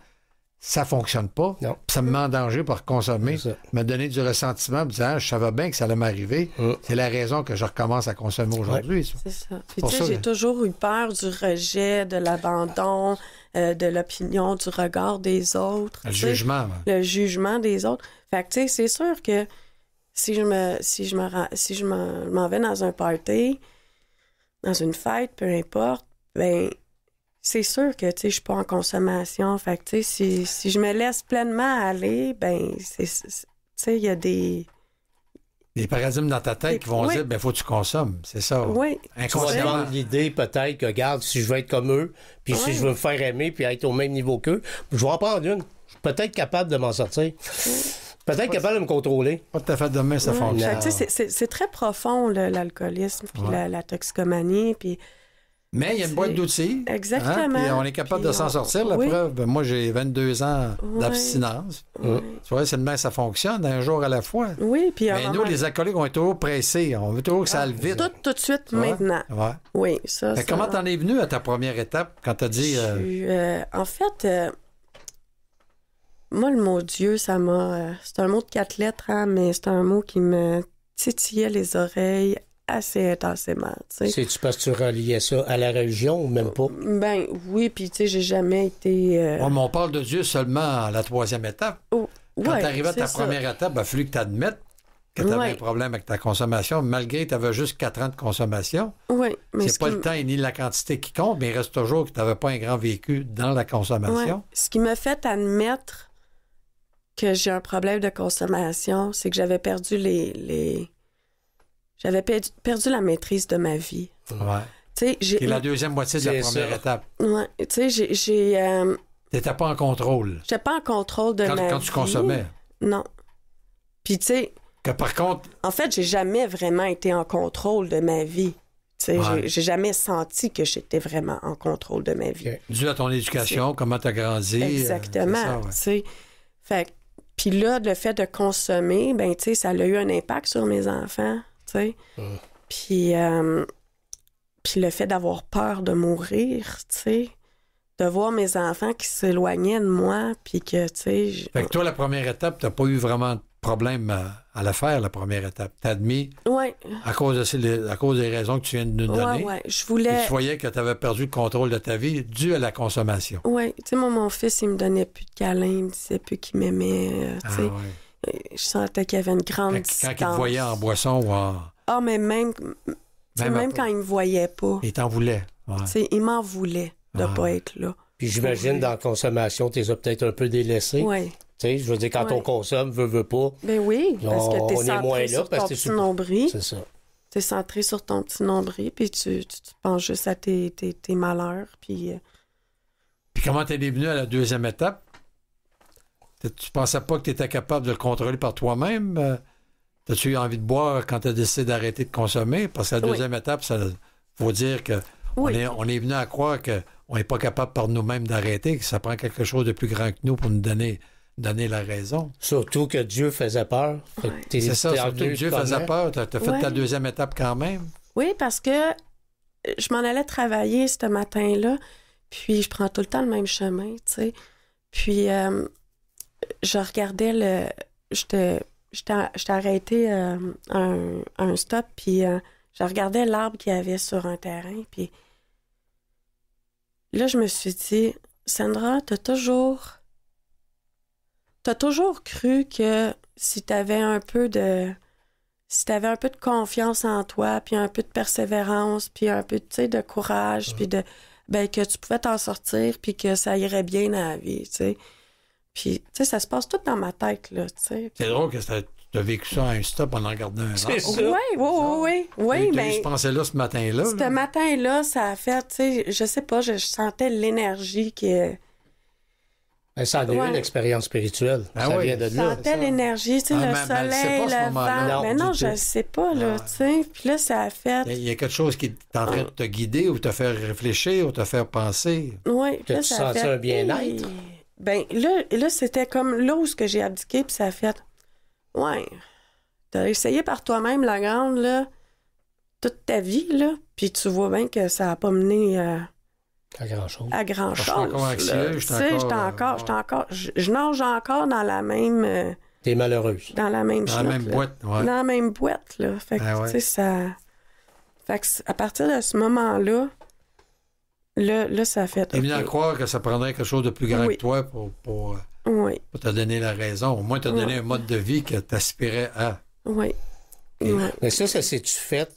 ça fonctionne pas. ça me met en danger pour consommer. Me donner du ressentiment, me disant, ah, je savais bien que ça allait m'arriver. Mm. C'est la raison que je recommence à consommer aujourd'hui. C'est ça. Puis j'ai toujours eu peur du rejet, de l'abandon, euh, de l'opinion, du regard des autres. Le jugement. Le jugement des autres. Fait que tu sais, c'est sûr que si je me, si je me, si je m'en vais dans un party, dans une fête, peu importe, ben c'est sûr que tu sais je suis pas en consommation fait tu sais si, si je me laisse pleinement aller ben c'est tu sais il y a des des paradigmes dans ta tête qui vont dire ben faut que tu consommes c'est ça oui inconsciemment l'idée peut-être que regarde si je veux être comme eux puis si je veux me faire aimer puis être au même niveau qu'eux je vais en prendre une je suis peut-être capable de m'en sortir Peut-être capable de me contrôler. Pas fait demain, ça fonctionne. C'est très profond, l'alcoolisme, puis la, la, toxicomanie, puis mais il y a une boîte d'outils. Hein, exactement. Et on est capable de s'en sortir. La preuve, ben, moi, j'ai 22 ans d'abstinence. Euh, tu vois, c'est demain, ça fonctionne, un jour à la fois. Oui, puis Mais nous, les acolytes, on est toujours pressés. On veut toujours que ça ah, aille vite. Tout, tout de suite, maintenant. Oui, ça, Comment t'en es venu à ta première étape quand t'as dit. Euh, euh, en fait. moi, le mot Dieu, ça m'a. c'est un mot de quatre lettres, hein, mais c'est un mot qui me titillait les oreilles assez intensément. C'est-tu tu reliais ça à la religion ou même pas? Ben oui, puis tu sais, j'ai jamais été. Euh, on parle de Dieu seulement à la troisième étape. Oh, Quand tu arrives à ta première étape, ben, il ben, que tu admettes que tu avais un problème avec ta consommation, malgré que tu avais juste quatre ans de consommation. Oui. C'est pas le temps ni la quantité qui compte, mais il reste toujours que tu n'avais pas un grand vécu dans la consommation. Ce qui me fait admettre que j'ai un problème de consommation, c'est que j'avais perdu les j'avais perdu la maîtrise de ma vie. Ouais. la deuxième moitié de la première étape. Ouais. Tu sais, j'ai. Tu euh, T'étais pas en contrôle. J'étais pas en contrôle de quand, ma vie. Quand tu consommais. Non. Puis, tu sais. Que par contre. En fait, j'ai jamais vraiment été en contrôle de ma vie. sais, J'ai jamais senti que j'étais vraiment en contrôle de ma vie. Dû à ton éducation, comment tu as grandi. Euh, Exactement. Tu sais. Fait puis là, le fait de consommer, ben, tu sais, ça a eu un impact sur mes enfants. Mm. Puis, euh, puis le fait d'avoir peur de mourir, de voir mes enfants qui s'éloignaient de moi, puis que, Fait toi, la première étape, t'as pas eu vraiment de problème à, la faire, la première étape. T'as admis, à, cause de, cause des raisons que tu viens de nous donner, ouais, Je voulais... voyais que t'avais perdu le contrôle de ta vie dû à la consommation. Oui, mon fils, il me donnait plus de câlins, il me disait plus qu'il m'aimait, euh, ah je sentais qu'il y avait une grande quand, Quand il te voyait en boisson ou en... Ah, mais même, même, quand il me voyait pas. Il t'en voulait. Il m'en voulait de ne pas être là. Puis j'imagine, dans la consommation, tu les as peut-être un peu délaissés. Oui. Tu sais, je veux dire, quand on consomme, veut, veut pas. Ben oui, parce que t'es centré sur ton petit nombril. C'est ça. T'es centré sur ton petit nombril, puis tu, penses juste à tes, malheurs, puis... Euh, puis comment t'es devenu à la deuxième étape? Tu pensais pas que tu étais capable de le contrôler par toi-même? Euh? As-tu eu envie de boire quand tu as décidé d'arrêter de consommer? Parce que la deuxième étape, ça faut dire que est, on est venu à croire qu'on n'est pas capable par nous-mêmes d'arrêter, que ça prend quelque chose de plus grand que nous pour nous donner donner la raison. Surtout que Dieu faisait peur. C'est ça, surtout que Dieu faisait peur. Tu as, fait ta deuxième étape quand même. Oui, parce que euh, je m'en allais travailler ce matin-là, puis je prends tout le temps le même chemin, tu sais. Puis euh, je regardais le. J'étais t'ai arrêté à, un, stop, puis euh, je regardais l'arbre qu'il y avait sur un terrain, puis là, je me suis dit, Sandra, t'as toujours. T'as toujours cru que si t'avais un peu de. Si t'avais un peu de confiance en toi, puis un peu de persévérance, puis un peu, de courage, puis de. Ben, que tu pouvais t'en sortir, puis que ça irait bien dans la vie, tu sais. Puis, tu sais, ça se passe tout dans ma tête, là, tu sais. C'est drôle que tu as vécu ça à un stop en en regardant un an. Oui, oui, oui, oui, mais... Je pensais là ce matin-là. Ce matin-là, ça a fait, tu sais, je sais pas, je, sentais l'énergie qui est... Ben, ça a donné une expérience spirituelle. Ben ça vient de là. Je sentais l'énergie, tu sais, ah, le soleil, le vent. mais non, ben je sais pas, là, ah. tu sais. Puis là, ça a fait... Il y a quelque chose qui est en train de te guider ou te faire réfléchir ou te faire penser. Oui, ça tu sentais bien-être. Ben là, là c'était comme là où j'ai abdiqué, puis ça a fait Ouais, t'as essayé par toi-même la grande, là, toute ta vie, là, puis tu vois bien que ça n'a pas mené euh, à grand-chose. À grand-chose. Je suis encore j'étais euh, encore, je nage encore dans la même. Euh, T'es malheureuse. Dans la même Dans la même boîte, Dans la même boîte, là. Fait que, ah tu sais, ça. Fait que, à partir de ce moment-là, Là, là, ça a fait. Okay. à croire que ça prendrait quelque chose de plus grand que toi pour, pour, euh, pour, te donner la raison. Au moins, te donner un mode de vie que tu aspirais à. Oui. mais ça, ça s'est-tu fait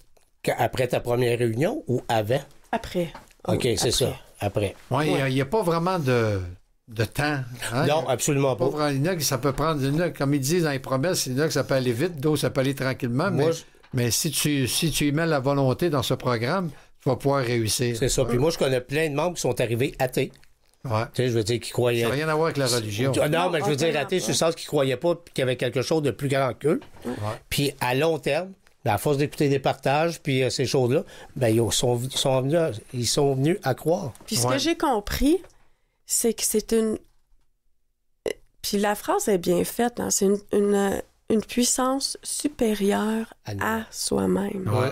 après ta première réunion ou avant? Après. OK, c'est ça. Après. Oui, il n'y a, pas vraiment de, de temps. Hein? Non, absolument pas. Il y ça peut prendre. une comme ils disent dans les promesses, il que ça peut aller vite, d'autres, ça peut aller tranquillement. mais, mais si, tu, si tu y mets la volonté dans ce programme, tu vas pouvoir réussir. C'est ça. Puis moi, je connais plein de membres qui sont arrivés athées. Ouais. Tu sais, je veux dire, qui croyaient. Ça n'a rien à voir avec la religion. Non, mais je veux dire, athées, ouais. le sens qu'ils ne croyaient pas, qu'il y avait quelque chose de plus grand qu'eux. Ouais. Puis à long terme, ben, à force d'écouter des partages, puis euh, ces choses-là, ben, ils, sont, sont venus à, ils sont venus à croire. Puis ce que j'ai compris, c'est que c'est une... Puis la phrase est bien faite, hein, c'est une, une, puissance supérieure à, à soi-même. Ouais.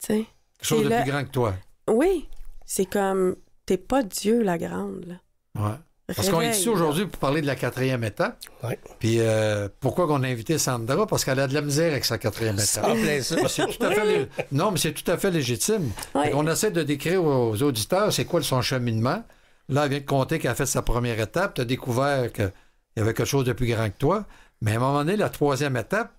Tu sais? Quelque chose de plus grand que toi. Oui. C'est comme, t'es pas Dieu la grande. Parce qu'on est ici aujourd'hui pour parler de la quatrième étape. Puis euh, pourquoi qu'on a invité Sandra? Parce qu'elle a de la misère avec sa quatrième étape. Non, mais c'est tout à fait légitime. On essaie de décrire aux auditeurs c'est quoi son cheminement. Là, elle vient de compter qu'elle a fait sa première étape. Tu as découvert qu'il y avait quelque chose de plus grand que toi. Mais à un moment donné, la troisième étape,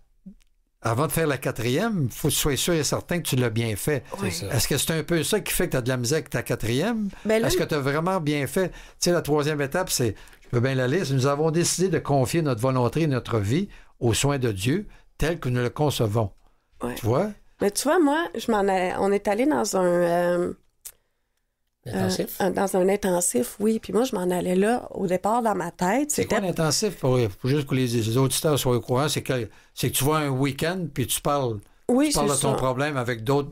avant de faire la quatrième, il faut que tu sois sûr et certain que tu l'as bien fait. Est-ce que c'est un peu ça qui fait que tu as de la misère avec ta quatrième? Ben Est-ce que tu as vraiment bien fait? Tu sais, la troisième étape, c'est, je peux bien la liste. nous avons décidé de confier notre volonté et notre vie aux soins de Dieu tel que nous le concevons. Tu vois? Mais tu vois, moi, je m'en on est allé dans un... Euh, euh, dans un intensif, oui. Puis moi, je m'en allais là au départ dans ma tête. C'est quoi intensif? pour, pour, juste que les, auditeurs soient au courant? C'est que, que tu vois un week-end puis tu parles, parles de ton problème avec d'autres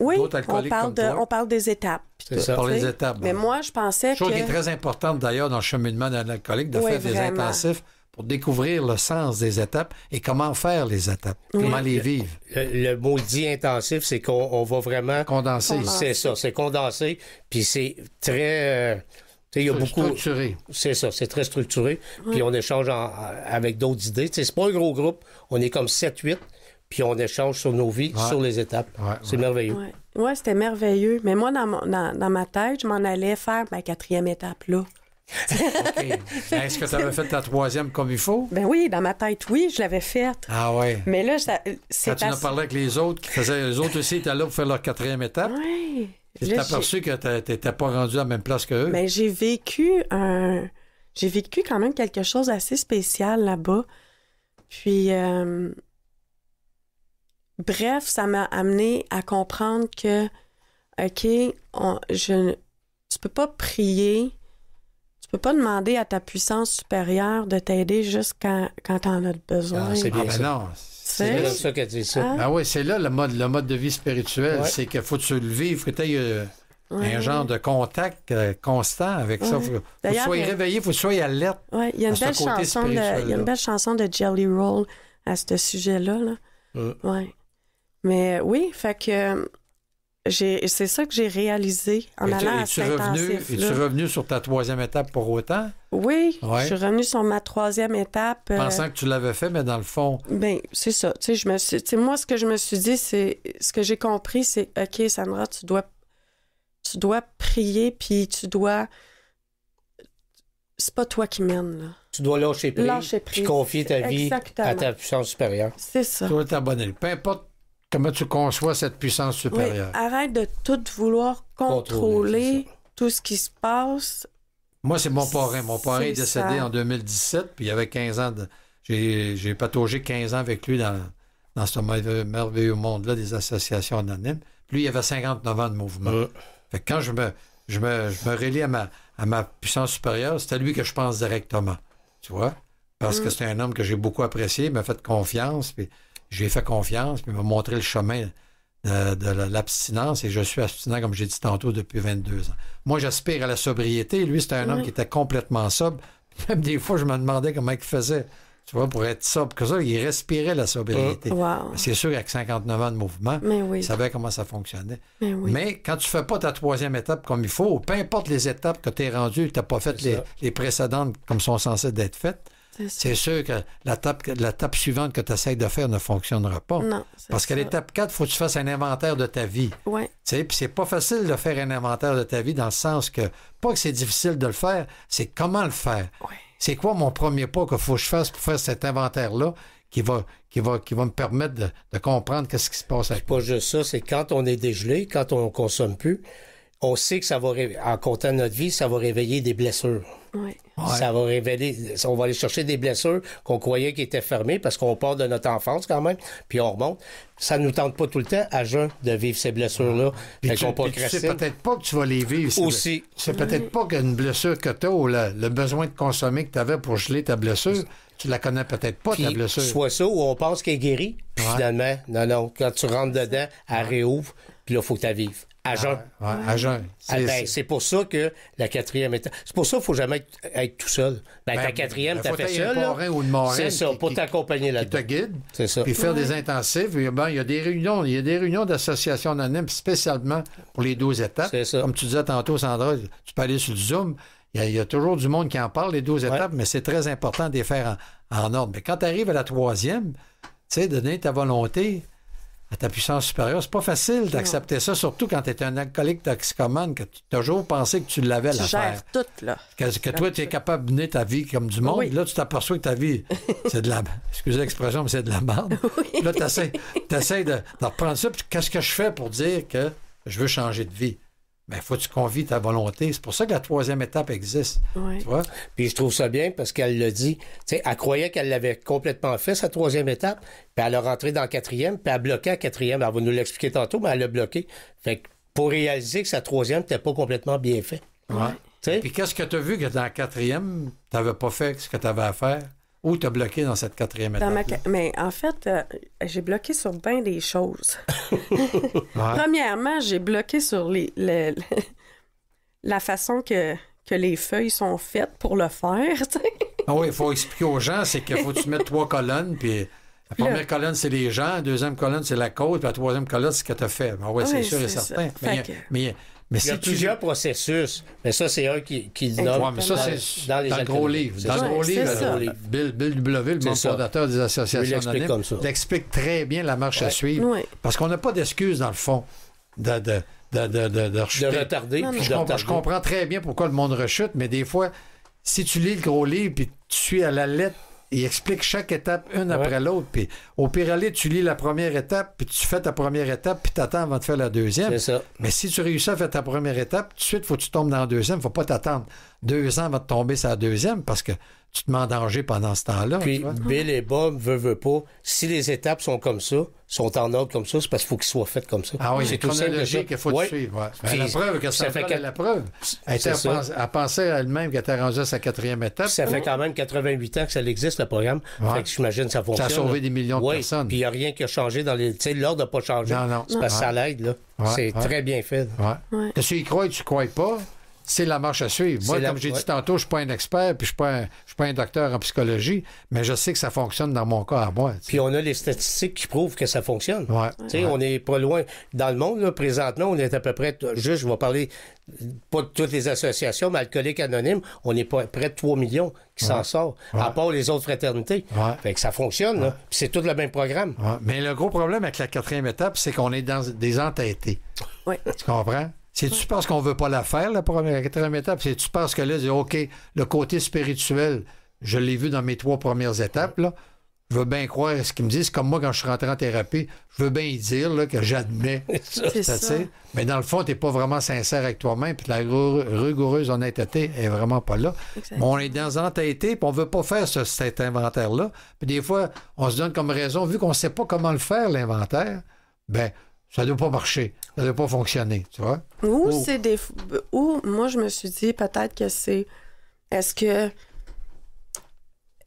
oui, on parle, on parle des étapes. C'est ça. étapes. Mais hein. moi, je pensais que... Chose qui est très importante, d'ailleurs, dans le cheminement d'un alcoolique, de faire des intensifs pour découvrir le sens des étapes et comment faire les étapes, comment les vivre. Le, mot dit intensif, c'est qu'on va vraiment... Condenser. C'est ça, c'est condensé, puis c'est très... Euh, il y a beaucoup. Structuré. C'est ça, c'est très structuré. Puis on échange avec d'autres idées. C'est pas un gros groupe. On est comme 7-8 puis on échange sur nos vies, sur les étapes. c'est merveilleux. Oui, c'était merveilleux. Mais moi, dans, dans ma tête, je m'en allais faire ma quatrième étape là. Ben, est-ce que tu avais fait ta troisième comme il faut? Ben oui, dans ma tête, oui, je l'avais faite. Ah oui Mais là, c'est. Quand tu en parlais avec les autres, qui faisaient, les autres aussi étaient là pour faire leur quatrième étape. Oui. Tu t'es aperçu que tu n'étais pas rendu à la même place que eux. Mais ben, j'ai vécu un. J'ai vécu quand même quelque chose d'assez spécial là-bas. Puis. Euh, bref, ça m'a amené à comprendre que, OK, je, peux pas prier peux pas demander à ta puissance supérieure de t'aider juste quand, tu en as besoin. Ah, c'est ah, bien ben ça. non. C'est là ça que dit ça. Ah, ben oui, c'est là le mode, le mode de vie spirituel. C'est qu'il faut que tu le vives, que tu aies euh, un genre de contact euh, constant avec ça. Faut, faut que tu sois euh, réveillé, faut que tu sois alerte. Oui, il y a une belle chanson de, il y a une belle chanson de Jelly Roll à ce sujet-là. Là. Mais oui, fait que c'est ça que j'ai réalisé en allant à à saint là Es-tu revenu sur ta troisième étape pour autant? Oui, je suis revenu sur ma troisième étape. Euh, Pensant que tu l'avais fait, mais dans le fond. Ben, c'est ça. je me moi, ce que je me suis dit, c'est. Ce que j'ai compris, c'est OK, Sandra, tu dois, tu dois prier, puis tu dois. C'est pas toi qui mène, là. Tu dois lâcher prise. Lâcher prise. confier ta vie à ta puissance supérieure. C'est ça. Tu dois t'abonner. Peu importe Comment tu conçois cette puissance supérieure? arrête de tout vouloir contrôler, tout ce qui se passe. Moi, c'est mon parrain. Mon parrain est, décédé en 2017, puis il y avait 15 ans. De... J'ai pataugé 15 ans avec lui dans, ce merveilleux monde-là des associations anonymes. Puis lui, il avait 59 ans de mouvement. Fait que quand je me, je me, relie à ma, puissance supérieure, c'est à lui que je pense directement. Tu vois? Parce que mm. c'est un homme que j'ai beaucoup apprécié, il m'a fait confiance. Puis j'ai fait confiance, puis il m'a montré le chemin de, l'abstinence, et je suis abstinent, comme j'ai dit tantôt, depuis 22 ans. Moi, j'aspire à la sobriété. Lui, c'était un homme qui était complètement sobre. Même des fois, je me demandais comment il faisait, tu vois, pour être sobre. Que ça, il respirait la sobriété. Oh, c'est sûr, avec 59 ans de mouvement, il savait comment ça fonctionnait. Mais, quand tu ne fais pas ta troisième étape comme il faut, peu importe les étapes que tu es rendues, tu n'as pas fait les, précédentes comme sont censées d'être faites, c'est sûr que la suivante que tu essaies de faire ne fonctionnera pas. Non, Parce qu'à l'étape 4, il faut que tu fasses un inventaire de ta vie. Ouais. Puis c'est pas facile de faire un inventaire de ta vie dans le sens que, pas que c'est difficile de le faire, c'est comment le faire. C'est quoi mon premier pas que faut que je fasse pour faire cet inventaire-là qui va, qui va, qui va me permettre de, comprendre qu'est-ce qui se passe. C'est pas juste ça, c'est quand on est dégelé, quand on consomme plus, on sait que ça va en comptant notre vie, ça va réveiller des blessures. Ça va révéler, on va aller chercher des blessures qu'on croyait qui étaient fermées parce qu'on part de notre enfance quand même, puis on remonte. Ça nous tente pas tout le temps à jeun de vivre ces blessures-là. Tu, peut-être pas que tu vas les vivre. Aussi. C'est peut-être pas qu'une blessure que tu as ou le, besoin de consommer que tu avais pour geler ta blessure, tu la connais peut-être pas, ta blessure. Soit ça, ou on pense qu'elle est guérie, puis finalement, non, non, quand tu rentres dedans, elle réouvre, puis là, faut que tu vives. À jeun. à c'est pour ça que la quatrième étape. C'est pour ça qu'il faut jamais être, tout seul. Ben, ben ta ben, quatrième, ben, t'as fait seul. C'est ça, pour t'accompagner là-dedans. Qui te guide. C'est ça. Puis faire des intensifs. il ben, y a des réunions, il y a des réunions d'associations anonymes spécialement pour les 12 étapes. C'est ça. Comme tu disais tantôt, Sandra, tu peux aller sur le Zoom. Il y, a toujours du monde qui en parle, les 12 étapes, mais c'est très important de les faire en, ordre. Mais quand tu arrives à la troisième, tu sais, donner ta volonté, ta puissance supérieure. C'est pas facile d'accepter ça, surtout quand tu es un alcoolique toxicomane, que tu as toujours pensé que tu l'avais la faire. tout, là. Que, toi, tu es capable de mener ta vie comme du monde. Là, tu t'aperçois que ta vie, c'est de la. Excusez l'expression, mais c'est de la merde. Là, tu essaies, de, de, reprendre ça. Qu'est-ce que je fais pour dire que je veux changer de vie? il ben, faut que tu convies ta volonté. C'est pour ça que la troisième étape existe. Puis je trouve ça bien parce qu'elle le dit. elle croyait qu'elle l'avait complètement fait, sa troisième étape. Puis elle a rentré dans la quatrième, puis elle a bloqué la quatrième. Elle va nous l'expliquer tantôt, mais elle l'a bloqué. Fait pour réaliser que sa troisième n'était pas complètement bien faite. Ouais. Puis qu'est-ce que tu as vu que dans la quatrième, tu n'avais pas fait ce que tu avais à faire? Où t'as bloqué dans cette quatrième étape? Mais en fait, euh, j'ai bloqué sur bien des choses. Premièrement, j'ai bloqué sur les, la façon que, les feuilles sont faites pour le faire. Ah oui, il faut expliquer aux gens, c'est qu'il faut que tu trois colonnes, puis la première colonne, c'est les gens, la deuxième colonne, c'est la cause. puis la troisième colonne, c'est ce que tu as fait. Ah c'est sûr et certain. mais, mais il y a plusieurs processus, mais ça, c'est un qui, qui dans, les le gros livre. Dans le gros livre, Bill, Bill W, le membre fondateur des associations anonymes, explique très bien la marche à suivre. Parce qu'on n'a pas d'excuses, dans le fond, de, de, de, de retarder. Je, comprends, je, comprends, très bien pourquoi le monde rechute, mais des fois, si tu lis le gros livre puis tu suis à la lettre il explique chaque étape une après l'autre. Puis au aller, tu lis la première étape, puis tu fais ta première étape, puis t'attends avant de faire la deuxième. Mais si tu réussis à faire ta première étape, tout de suite, faut que tu tombes dans la deuxième, faut pas t'attendre deux ans va te tomber sur la deuxième parce que tu te mets en danger pendant ce temps-là. Puis Bill et Bob veut, veut pas. Si les étapes sont comme ça, sont en ordre comme ça, c'est parce qu'il faut qu'ils soient faites comme ça. Ah oui, c'est tout logique qu'il faut suivre. Ouais. la preuve, que ça, fait la preuve. Elle, pensait À elle-même qu'elle était rendue à sa quatrième étape. ça fait quand même 88 ans que ça existe, le programme. Fait que j'imagine ça fonctionne. Ça a sauvé des millions de personnes. Puis il n'y a rien qui a changé dans les. Tu sais, l'ordre n'a pas changé. Non, non. C'est parce que ça l'aide, là. c'est très bien fait. Ouais. Tu y crois et tu crois pas, c'est la marche à suivre. Moi, comme j'ai dit tantôt, je ne suis pas un expert, puis je ne suis, pas un docteur en psychologie, mais je sais que ça fonctionne dans mon cas à moi. Puis on a les statistiques qui prouvent que ça fonctionne. On n'est pas loin. Dans le monde, là, présentement, on est à peu près, juste, je vais parler, pas de toutes les associations, mais Alcooliques Anonymes, on est près de 3 millions qui s'en sortent, à part les autres fraternités. Fait ça fonctionne, c'est tout le même programme. Mais le gros problème avec la quatrième étape, c'est qu'on est dans des entêtés. Tu comprends? C'est-tu parce qu'on ne veut pas la faire, la première, étape? C'est-tu parce que là, OK, le côté spirituel, je l'ai vu dans mes trois premières étapes, Je veux bien croire ce qu'ils me disent. Comme moi, quand je suis rentré en thérapie, je veux bien y dire que j'admets. Mais dans le fond, tu n'es pas vraiment sincère avec toi-même. Puis la rigoureuse honnêteté est vraiment pas là. On est dans entêté puis on ne veut pas faire cet inventaire-là. Puis des fois, on se donne comme raison, vu qu'on ne sait pas comment le faire, l'inventaire, ben ça ne doit pas marcher, ça ne doit pas fonctionner, tu vois. Ou oh. Ou moi, je me suis dit, peut-être que c'est... Est-ce que...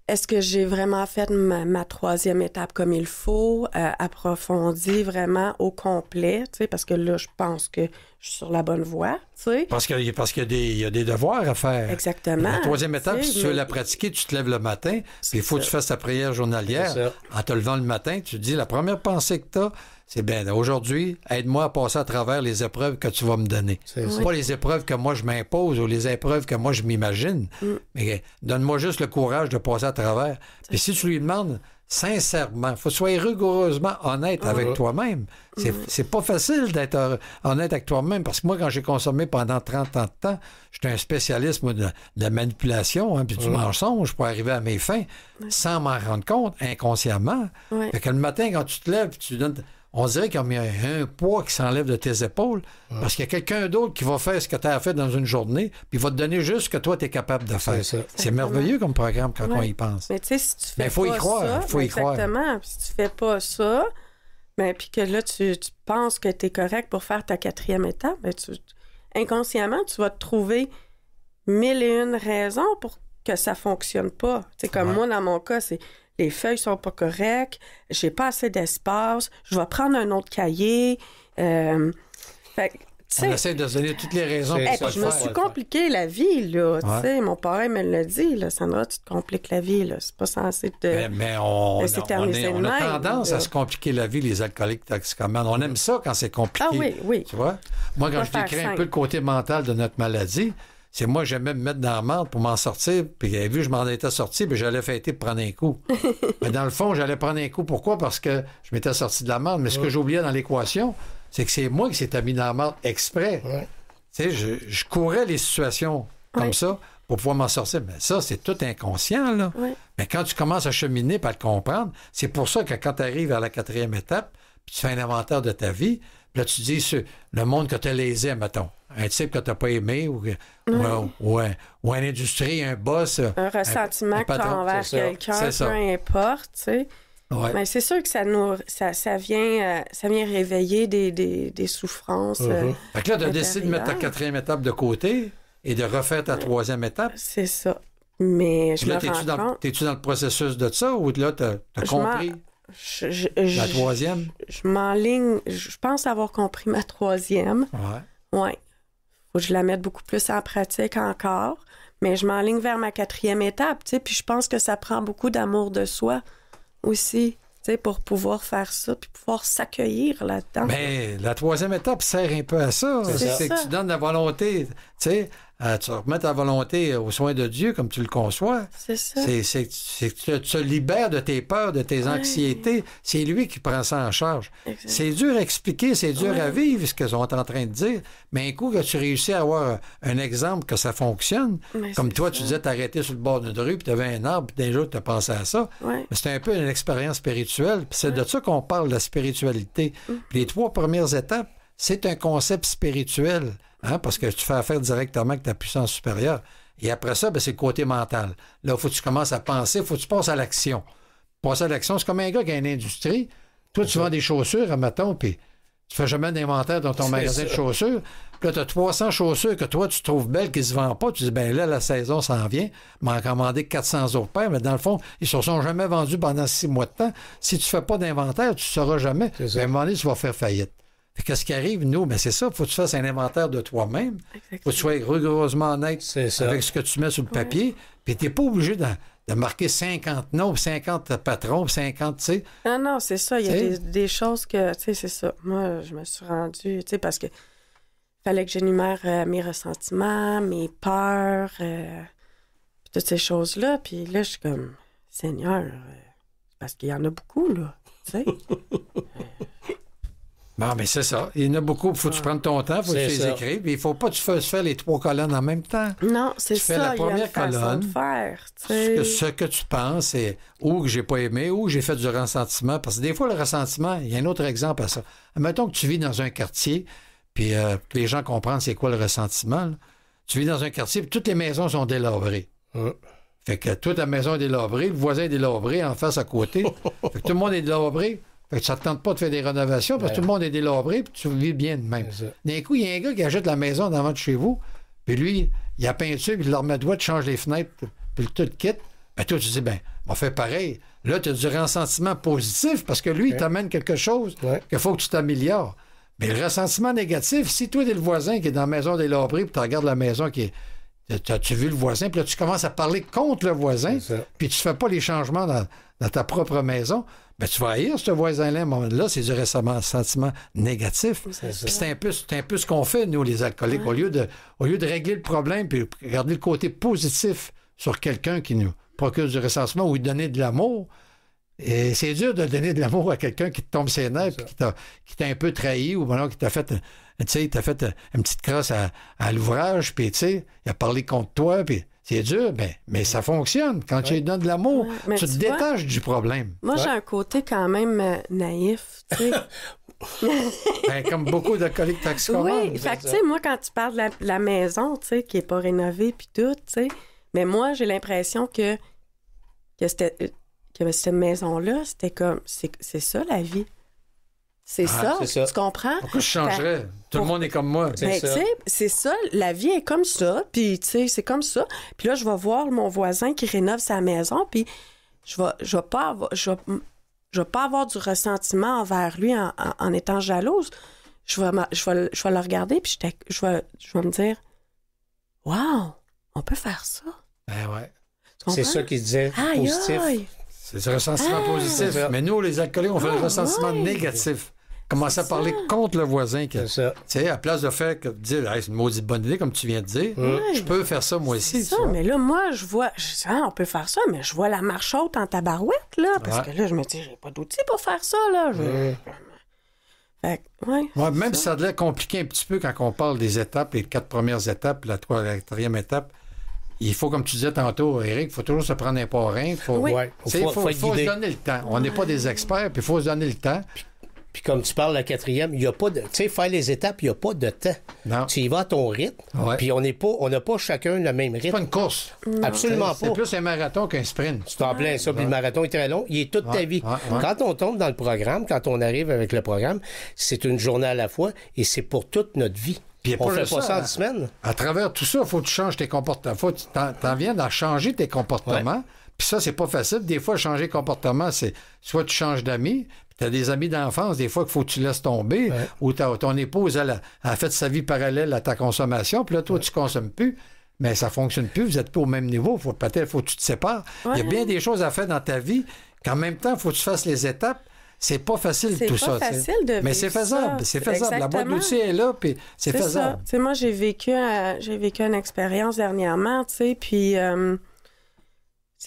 Est-ce que j'ai vraiment fait ma, troisième étape comme il faut, euh, approfondie vraiment au complet, tu sais, parce que là, je pense que je suis sur la bonne voie, tu sais. Parce qu'il parce y, a des devoirs à faire. Exactement. La troisième étape, si tu veux la pratiquer, tu te lèves le matin, puis il faut que tu fasses ta prière journalière. En te levant le matin, tu te dis, la première pensée que tu as, c'est bien. Aujourd'hui, aide-moi à passer à travers les épreuves que tu vas me donner. C'est pas les épreuves que moi je m'impose ou les épreuves que moi je m'imagine. Mm. Mais eh, donne-moi juste le courage de passer à travers. Puis si tu lui demandes sincèrement, faut soyez rigoureusement honnête ah. avec toi-même. Mm. C'est, pas facile d'être honnête avec toi-même parce que moi, quand j'ai consommé pendant 30 ans de temps, j'étais un spécialiste de, la manipulation hein, puis du mensonge pour arriver à mes fins sans m'en rendre compte inconsciemment. Fait que le matin, quand tu te lèves, tu donnes on dirait qu'il y a un poids qui s'enlève de tes épaules parce qu'il y a quelqu'un d'autre qui va faire ce que tu as fait dans une journée, puis va te donner juste ce que toi, tu es capable de faire. C'est merveilleux comme programme quand on y pense. Mais tu sais, si tu fais faut y croire, ça, faut y ben, croire. Si tu fais pas ça, mais ben, puis que là, tu, penses que tu es correct pour faire ta quatrième étape, ben, tu, inconsciemment, tu vas te trouver mille et une raisons pour que ça fonctionne pas. C'est comme moi, dans mon cas, c'est les feuilles sont pas correctes, j'ai pas assez d'espace, je vais prendre un autre cahier. Euh, on essaie de donner toutes les raisons eh, Je me suis compliqué la vie, là. Mon père me l'a dit, là. Sandra, tu te compliques la vie, là. C'est pas censé te. Mais, on, on, a tendance à se compliquer la vie, les alcooliques toxicomanes. On aime ça quand c'est compliqué. Ah oui, Tu vois? Moi, quand je décris un peu le côté mental de notre maladie, c'est moi, j'aimais me mettre dans la marde pour m'en sortir. Puis, vous avez vu, je m'en étais sorti, puis j'allais fêter pour prendre un coup. mais dans le fond, j'allais prendre un coup. Pourquoi? Parce que je m'étais sorti de la marde. Mais ce que j'oubliais dans l'équation, c'est que c'est moi qui s'étais mis dans la marde exprès. Tu sais, je, je, courais les situations comme ça pour pouvoir m'en sortir. Mais ça, c'est tout inconscient, là. Mais quand tu commences à cheminer, à le comprendre, c'est pour ça que quand tu arrives à la quatrième étape, puis tu fais un inventaire de ta vie, puis là, tu dis, le monde que tu lésé, mettons un type que tu n'as pas aimé ou, ou, un, un industrie, un boss. Euh, un ressentiment un, un envers quelqu'un, peu importe. Tu sais. Mais c'est sûr que ça, nous, ça, ça, vient, euh, ça vient réveiller des, des, des souffrances. Mhm. Euh, fait que là, tu as décidé de mettre ta quatrième étape de côté et de refaire ta troisième étape. C'est ça. Mais je là, t'es-tu dans, dans, le processus de ça ou là, t'as as compris la troisième? Je, m'enligne, je pense avoir compris ma troisième. Ouais. Ouais je la mette beaucoup plus en pratique encore. Mais je m'enligne vers ma quatrième étape, tu sais, puis je pense que ça prend beaucoup d'amour de soi aussi pour pouvoir faire ça, puis pouvoir s'accueillir là-dedans. Mais ben, la troisième étape sert un peu à ça. C'est que tu donnes la volonté, tu sais, euh, tu remets ta volonté aux soins de Dieu comme tu le conçois. C'est ça. C'est que tu te libères de tes peurs, de tes anxiétés. C'est lui qui prend ça en charge. C'est dur à expliquer, c'est dur à vivre ce qu'ils sont en train de dire, mais un coup que tu réussis à avoir un exemple que ça fonctionne, comme toi, tu disais t'arrêter sur le bord d'une rue, puis tu un arbre, puis jour tu as pensé à ça. C'est un peu une expérience spirituelle. C'est de ça qu'on parle, la spiritualité. Mm. Les trois premières étapes, c'est un concept spirituel. Hein, parce que tu fais affaire directement avec ta puissance supérieure. Et après ça, ben, c'est le côté mental. Là, il faut que tu commences à penser, il faut que tu passes à l'action. Penser à l'action, c'est comme un gars qui a une industrie. Toi, tu vends des chaussures, admettons, puis tu fais jamais d'inventaire dans ton magasin de chaussures. Puis là, tu as 300 chaussures que toi, tu trouves belles, qui ne se vendent pas. Tu dis, ben là, la saison s'en vient. en commander 400 autres paires, mais dans le fond, ils se sont jamais vendus pendant six mois de temps. Si tu ne fais pas d'inventaire, tu ne sauras jamais. Ben, à un moment tu vas faire faillite. Qu'est-ce qui arrive, nous? mais ben, c'est ça, faut que tu fasses un inventaire de toi-même. faut que tu sois rigoureusement honnête avec ce que tu mets sur le papier. Puis tu n'es pas obligé de, marquer 50 noms, 50 patrons, 50, tu sais. Non, non, c'est ça. Il y a des, choses que, tu sais, c'est ça. Moi, je me suis rendue, tu sais, parce que fallait que j'énumère euh, mes ressentiments, mes peurs, euh, toutes ces choses-là. Puis là, je suis comme, Seigneur, euh, parce qu'il y en a beaucoup, là, tu sais. Bon, mais ben, c'est ça. Il y en a beaucoup. Il faut que tu prennes ton temps, il faut que tu les écrives. Il ne faut pas que tu fasses faire les trois colonnes en même temps. Non, c'est ça. Tu fais la première colonne. faire, ce, que, tu penses et où j'ai pas aimé ou j'ai fait du ressentiment. Parce que des fois, le ressentiment, il y a un autre exemple à ça. Mettons que tu vis dans un quartier, euh, puis les gens comprennent c'est quoi le ressentiment. Tu vis dans un quartier, puis toutes les maisons sont délabrées. Fait que toute la maison est délabrée, le voisin est délabré, en face à côté. fait que tout le monde est délabré ça ne pas de faire des rénovations parce que tout le ben monde est délabré puis tu vis bien de même. D'un coup, il y a un gars qui achète la maison d'avant de chez vous, puis lui, il a peinture, il leur met de doigt, change les fenêtres, puis tout quitte. Ben toi, tu dis, ben, on fait pareil. Là, tu as du ressentiment positif parce que lui, il t'amène quelque chose qu'il faut que tu t'améliores. Mais le ressentiment négatif, si toi, es le voisin qui est dans la maison des puis tu regardes la maison qui est. as vu le voisin? Puis tu commences à parler contre le voisin, puis tu ne fais pas les changements dans ta propre maison ben, tu vas haïr ce voisin-là. Là, c'est du sentiment négatif. C'est un peu, un peu ce qu'on fait, nous, les alcooliques. Au, lieu de, au lieu de régler le problème puis regarder le côté positif sur quelqu'un qui nous procure du ressentiment ou lui donner de l'amour, et c'est dur de donner de l'amour à quelqu'un qui te tombe ses nerfs, qui t'a un peu trahi, ou qui t'a fait, fait une petite crosse à, à l'ouvrage, puis tu sais, il a parlé contre toi, puis c'est dur, ben, mais ça fonctionne. Quand tu lui donnes de l'amour, tu, te détaches du problème. Moi, j'ai un côté quand même euh, naïf. Ben, comme beaucoup de collègues Oui, tu sais, moi, quand tu parles de la, maison, qui n'est pas rénovée, puis tout, mais moi, j'ai l'impression que, que, euh, que cette maison-là, c'était comme, c'est ça la vie. Ah, c'est ça, tu comprends? Pourquoi je changerais? Ben, Tout le monde est comme moi. Ben, c'est ça. la vie est comme ça, puis c'est comme ça. là, je vais voir mon voisin qui rénove sa maison, puis je vais, vais pas avoir, du ressentiment envers lui en, étant jalouse. Je vais, le regarder, et je, vais, me dire, wow, on peut faire ça. Ben c'est ça qu'il disait, positif. C'est du ressentiment ah! positif. Mais nous, les alcooliques, on fait un ah, ressentiment négatif commencer à parler contre le voisin. C'est ça. à place de faire dire c'est une maudite bonne idée, comme tu viens de dire, je peux faire ça moi aussi. Ça, mais là, moi, je vois, je ah, on peut faire ça, mais je vois la marche haute en tabarouette, là, parce que là, je me dis, j'ai pas d'outils pour faire ça, là. ouais, même si ça être compliqué un petit peu quand on parle des étapes, les quatre premières étapes, la, troisième étape, il faut, comme tu disais tantôt, Eric, il faut toujours se prendre un parrain. Il faut, oui. faut, se donner le temps. On n'est pas des experts, puis il faut se donner le temps. Puis comme tu parles, la quatrième, il n'y a pas de. Tu sais, faire les étapes, il n'y a pas de temps. Tu y vas à ton rythme. Puis on pas, on n'a pas chacun le même rythme. C'est pas une course. Absolument pas. C'est plus un marathon qu'un sprint. Tu t'en plains ça, puis le marathon est très long. Il est toute ta vie. Quand on tombe dans le programme, quand on arrive avec le programme, c'est une journée à la fois et c'est pour toute notre vie. Puis on fait pas ça en semaines. À travers tout ça, il faut que tu changes tes comportements. Faut que tu en, viennes à changer tes comportements. Puis ça, c'est pas facile. Des fois, changer de comportement, c'est soit tu changes d'amis, T'as des amis d'enfance, des fois qu'il faut que tu laisses tomber, ou ton épouse, elle a, fait sa vie parallèle à ta consommation, puis là, toi, tu tu consommes plus mais ça fonctionne plus, vous êtes pas au même niveau, faut peut-être faut que tu te sépares. Il y a bien des choses à faire dans ta vie qu'en même temps, il faut que tu fasses les étapes. C'est pas facile tout pas ça. Facile de mais c'est faisable, c'est faisable. La boîte d'outils est là, puis c'est faisable. moi j'ai vécu, euh, j'ai vécu une expérience dernièrement, tu sais, puis euh,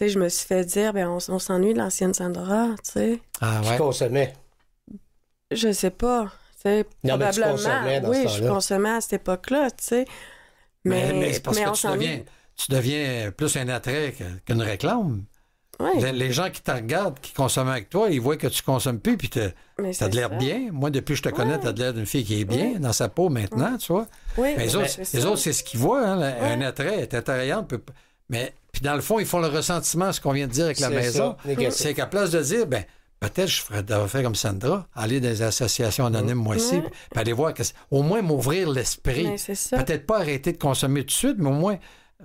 je me suis fait dire, ben, on, s'ennuie de l'ancienne Sandra, tu sais. Ah ouais. Tu Je sais pas. probablement, oui, je consommais à cette époque-là, tu sais. Mais, que tu deviens, plus un attrait qu'une réclame. Les, gens qui te regardent, qui consomment avec toi, ils voient que tu consommes plus, puis t'as de l'air bien. Moi, depuis que je te connais, tu as de l'air d'une fille qui est bien dans sa peau maintenant, tu vois. mais les, autres, c'est ce qu'ils voient. Hein, un attrait est attrayant, mais dans le fond, ils font le ressentiment, ce qu'on vient de dire avec la maison. C'est qu'à place de dire, ben, peut-être je ferais faire comme Sandra, aller dans des associations anonymes moi aussi, mhm. puis aller voir que au moins m'ouvrir l'esprit. Ben, peut-être pas arrêter de consommer tout de suite, mais au moins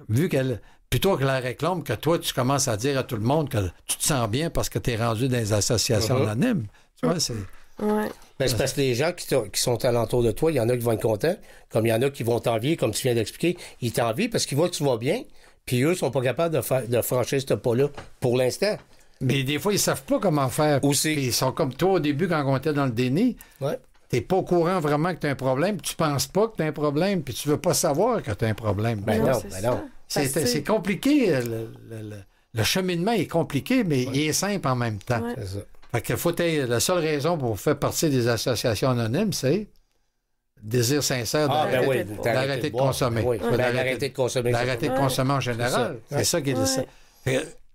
vu qu'elle plutôt que la réclame que toi tu commences à dire à tout le monde que tu te sens bien parce que tu es rendu dans des associations mhm. anonymes. Tu vois, c'est ouais. Ben, parce que les gens qui, sont alentour de toi, il y en a qui vont être contents, comme il y en a qui vont t'envier, comme tu viens d'expliquer, ils t'envient parce qu'ils voient que tu vas bien, puis eux sont pas capables de, faire, de franchir ce pas-là pour l'instant. Mais des fois, ils savent pas comment faire. Puis Ils sont comme toi au début quand on était dans le déni. Ouais. T'es pas au courant vraiment que tu as un problème, tu penses pas que tu as un problème, puis tu veux pas savoir que tu as un problème. Ben non, ben C'est compliqué. Le, cheminement est compliqué, mais il est simple en même temps. C'est ça. la seule raison pour faire partie des associations anonymes, c'est désir sincère d'arrêter de, consommer. Oui. d'arrêter de consommer. D'arrêter de consommer en général. C'est ça, qui est ça.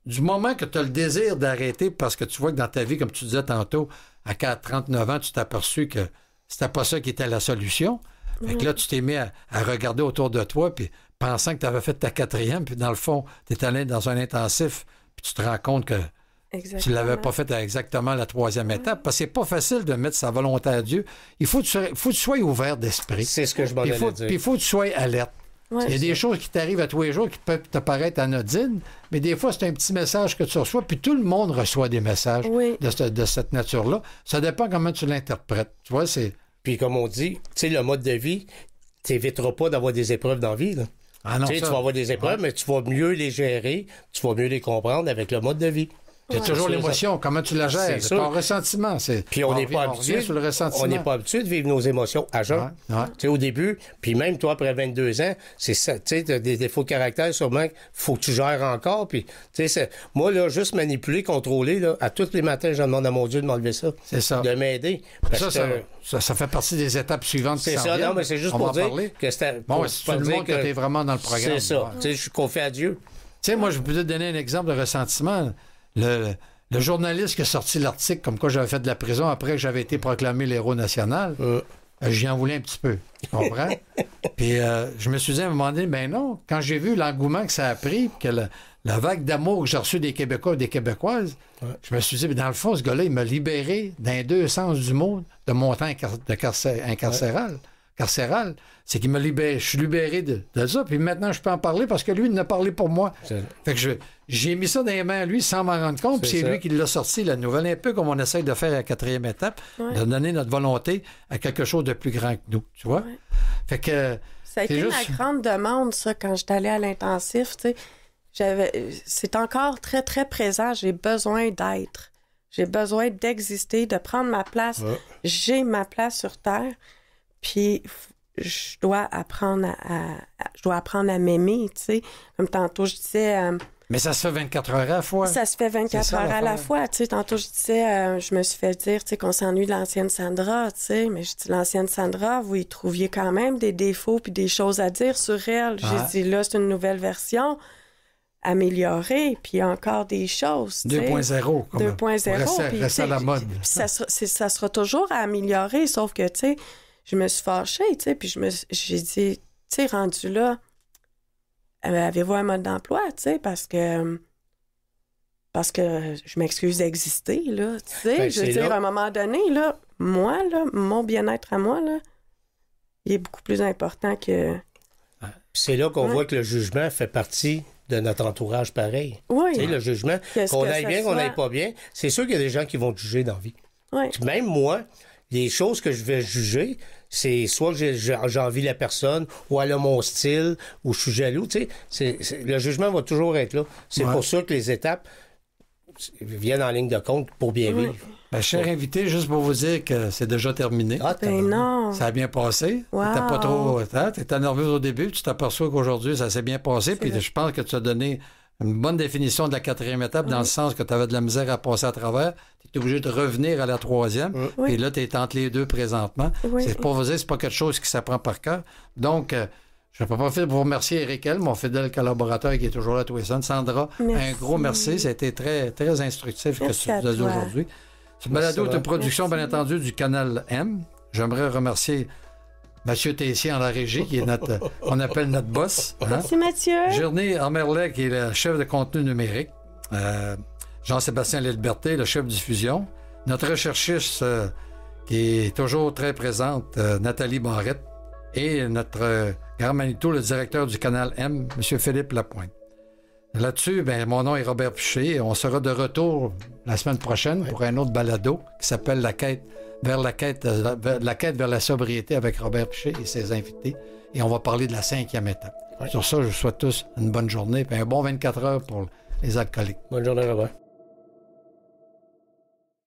du moment que tu as le désir d'arrêter parce que tu vois que dans ta vie, comme tu disais tantôt, à 4, 39 ans, tu t'es aperçu que c'était pas ça qui était la solution. que là, tu t'es mis à, regarder autour de toi, puis pensant que tu avais fait ta quatrième, puis dans le fond, tu es allé dans un intensif, puis tu te rends compte que tu ne l'avais pas fait à exactement la troisième étape, parce que c'est pas facile de mettre sa volonté à Dieu. Il faut que tu, sois ouvert d'esprit. C'est ce que je m'en il faut que tu sois alerte. il y a des choses qui t'arrivent à tous les jours qui peuvent te paraître anodines, mais des fois, c'est un petit message que tu reçois, puis tout le monde reçoit des messages de, cette nature-là. Ça dépend comment tu l'interprètes. vois, c'est... Puis comme on dit, tu le mode de vie, tu n'éviteras pas d'avoir des épreuves dans la vie. Ah tu vas avoir des épreuves, mais tu vas mieux les gérer, tu vas mieux les comprendre avec le mode de vie. Tu toujours l'émotion, comment tu la gères, ton ressentiment. C'est... Puis on n'est pas habitué. On n'est pas habitué de vivre nos émotions à jeun. Tu sais, au début, puis même toi, après 22 ans, c'est ça, tu as des défauts de caractère sûrement, faut que tu gères encore. Puis, tu sais, moi, là, juste manipuler, contrôler, à tous les matins, je demande à mon Dieu de m'enlever ça. C'est ça. De m'aider. Ça, fait partie des étapes suivantes. C'est ça, non, mais c'est juste pour dire que c'était. Bon, le que, tu vraiment dans le programme. C'est ça. Tu sais, je suis confié à Dieu. Tu sais, moi, je peux te donner un exemple de ressentiment le, journaliste qui a sorti l'article comme quoi j'avais fait de la prison après que j'avais été proclamé l'héros national, euh. Euh, j'y en voulais un petit peu. Tu comprends? puis euh, je me suis dit à un moment donné, ben non, quand j'ai vu l'engouement que ça a pris, que la, vague d'amour que j'ai reçue des Québécois et des Québécoises, je me suis dit, ben dans le fond, ce gars-là, il m'a libéré d'un deux sens du mot de mon temps de carcéral, c'est qu'il m'a libéré, je suis libéré de, ça, puis maintenant je peux en parler parce que lui, il n'a parlé pour moi. Fait que je, j'ai mis ça dans les mains à lui sans m'en rendre compte, puis c'est lui qui l'a sorti, la nouvelle, un peu comme on essaye de faire à la quatrième étape, de donner notre volonté à quelque chose de plus grand que nous, tu vois? Fait que... Ça a été ma grande demande, ça, quand j'étais allée à l'intensif, C'est encore très, très présent. J'ai besoin d'être. J'ai besoin d'exister, de prendre ma place. J'ai ma place sur Terre. Puis je dois apprendre à, je dois apprendre à m'aimer, tu sais. Comme tantôt je disais, euh, mais ça se fait 24 heures à la fois. Ça se fait 24 heures à la fois. tantôt, je disais, euh, je me suis fait dire qu'on s'ennuie de l'ancienne Sandra. mais je dis, l'ancienne Sandra, vous y trouviez quand même des défauts puis des choses à dire sur elle. J'ai dit, là, c'est une nouvelle version améliorée, puis encore des choses. 2.0. 2.0. Reste la mode. ça, sera, toujours à améliorer, sauf que, tu sais, je me suis fâchée, puis je j'ai dit, tu sais, rendu là, euh, avez-vous un mode d'emploi, tu sais, parce que parce que je m'excuse d'exister, là, tu sais, ben, je veux dire, à un moment donné, là, moi, là, mon bien-être à moi, là, il est beaucoup plus important que... Ah, c'est là qu'on voit que le jugement fait partie de notre entourage pareil. Oui. Tu le jugement, qu'on aille bien, qu'on n'aille pas bien, c'est sûr qu'il y a des gens qui vont juger dans la vie. Oui. Même moi, les choses que je vais juger, c'est soit j'envie la personne, ou elle a mon style, ou je suis jaloux. Tu le jugement va toujours être là. C'est pour ça que les étapes viennent en ligne de compte pour bien vivre. Ben, cher invité, juste pour vous dire que c'est déjà terminé. Ah, ben Ça a bien passé. Wow. pas trop. Hein, t'étais nerveuse au début, tu t'aperçois qu'aujourd'hui, ça s'est bien passé. Puis je pense que tu as donné une bonne définition de la quatrième étape dans le sens que tu avais de la misère à passer à travers. Tu es obligé de revenir à la troisième. Et là, tu es entre les deux présentement. C'est pour vous dire, c'est pas quelque chose qui s'apprend par cœur. Donc, euh, je peux pas faire pour remercier Eric mon fidèle collaborateur qui est toujours là tous Sandra, un gros merci. Ça a été très, très instructif ce que tu nous as dit aujourd'hui. Ce balado une production, bien entendu, du Canal M. J'aimerais remercier Mathieu Tessier en la régie, qui est notre, on appelle notre boss. Hein. Merci Mathieu. Journée Merlet, qui est le chef de contenu numérique. Euh, Jean-Sébastien liberté le chef de diffusion. Notre recherchiste, euh, qui est toujours très présente, euh, Nathalie Barrette. Et notre grand Manitou, le directeur du canal M, M. Philippe Lapointe. Là-dessus, ben, mon nom est Robert Piché. On sera de retour la semaine prochaine pour un autre balado qui s'appelle La quête vers la quête, euh, la quête vers la sobriété avec Robert Pichet et ses invités. Et on va parler de la cinquième étape. Sur ça, je vous souhaite tous une bonne journée et un bon 24 heures pour les alcooliques. Bonne journée, Robert.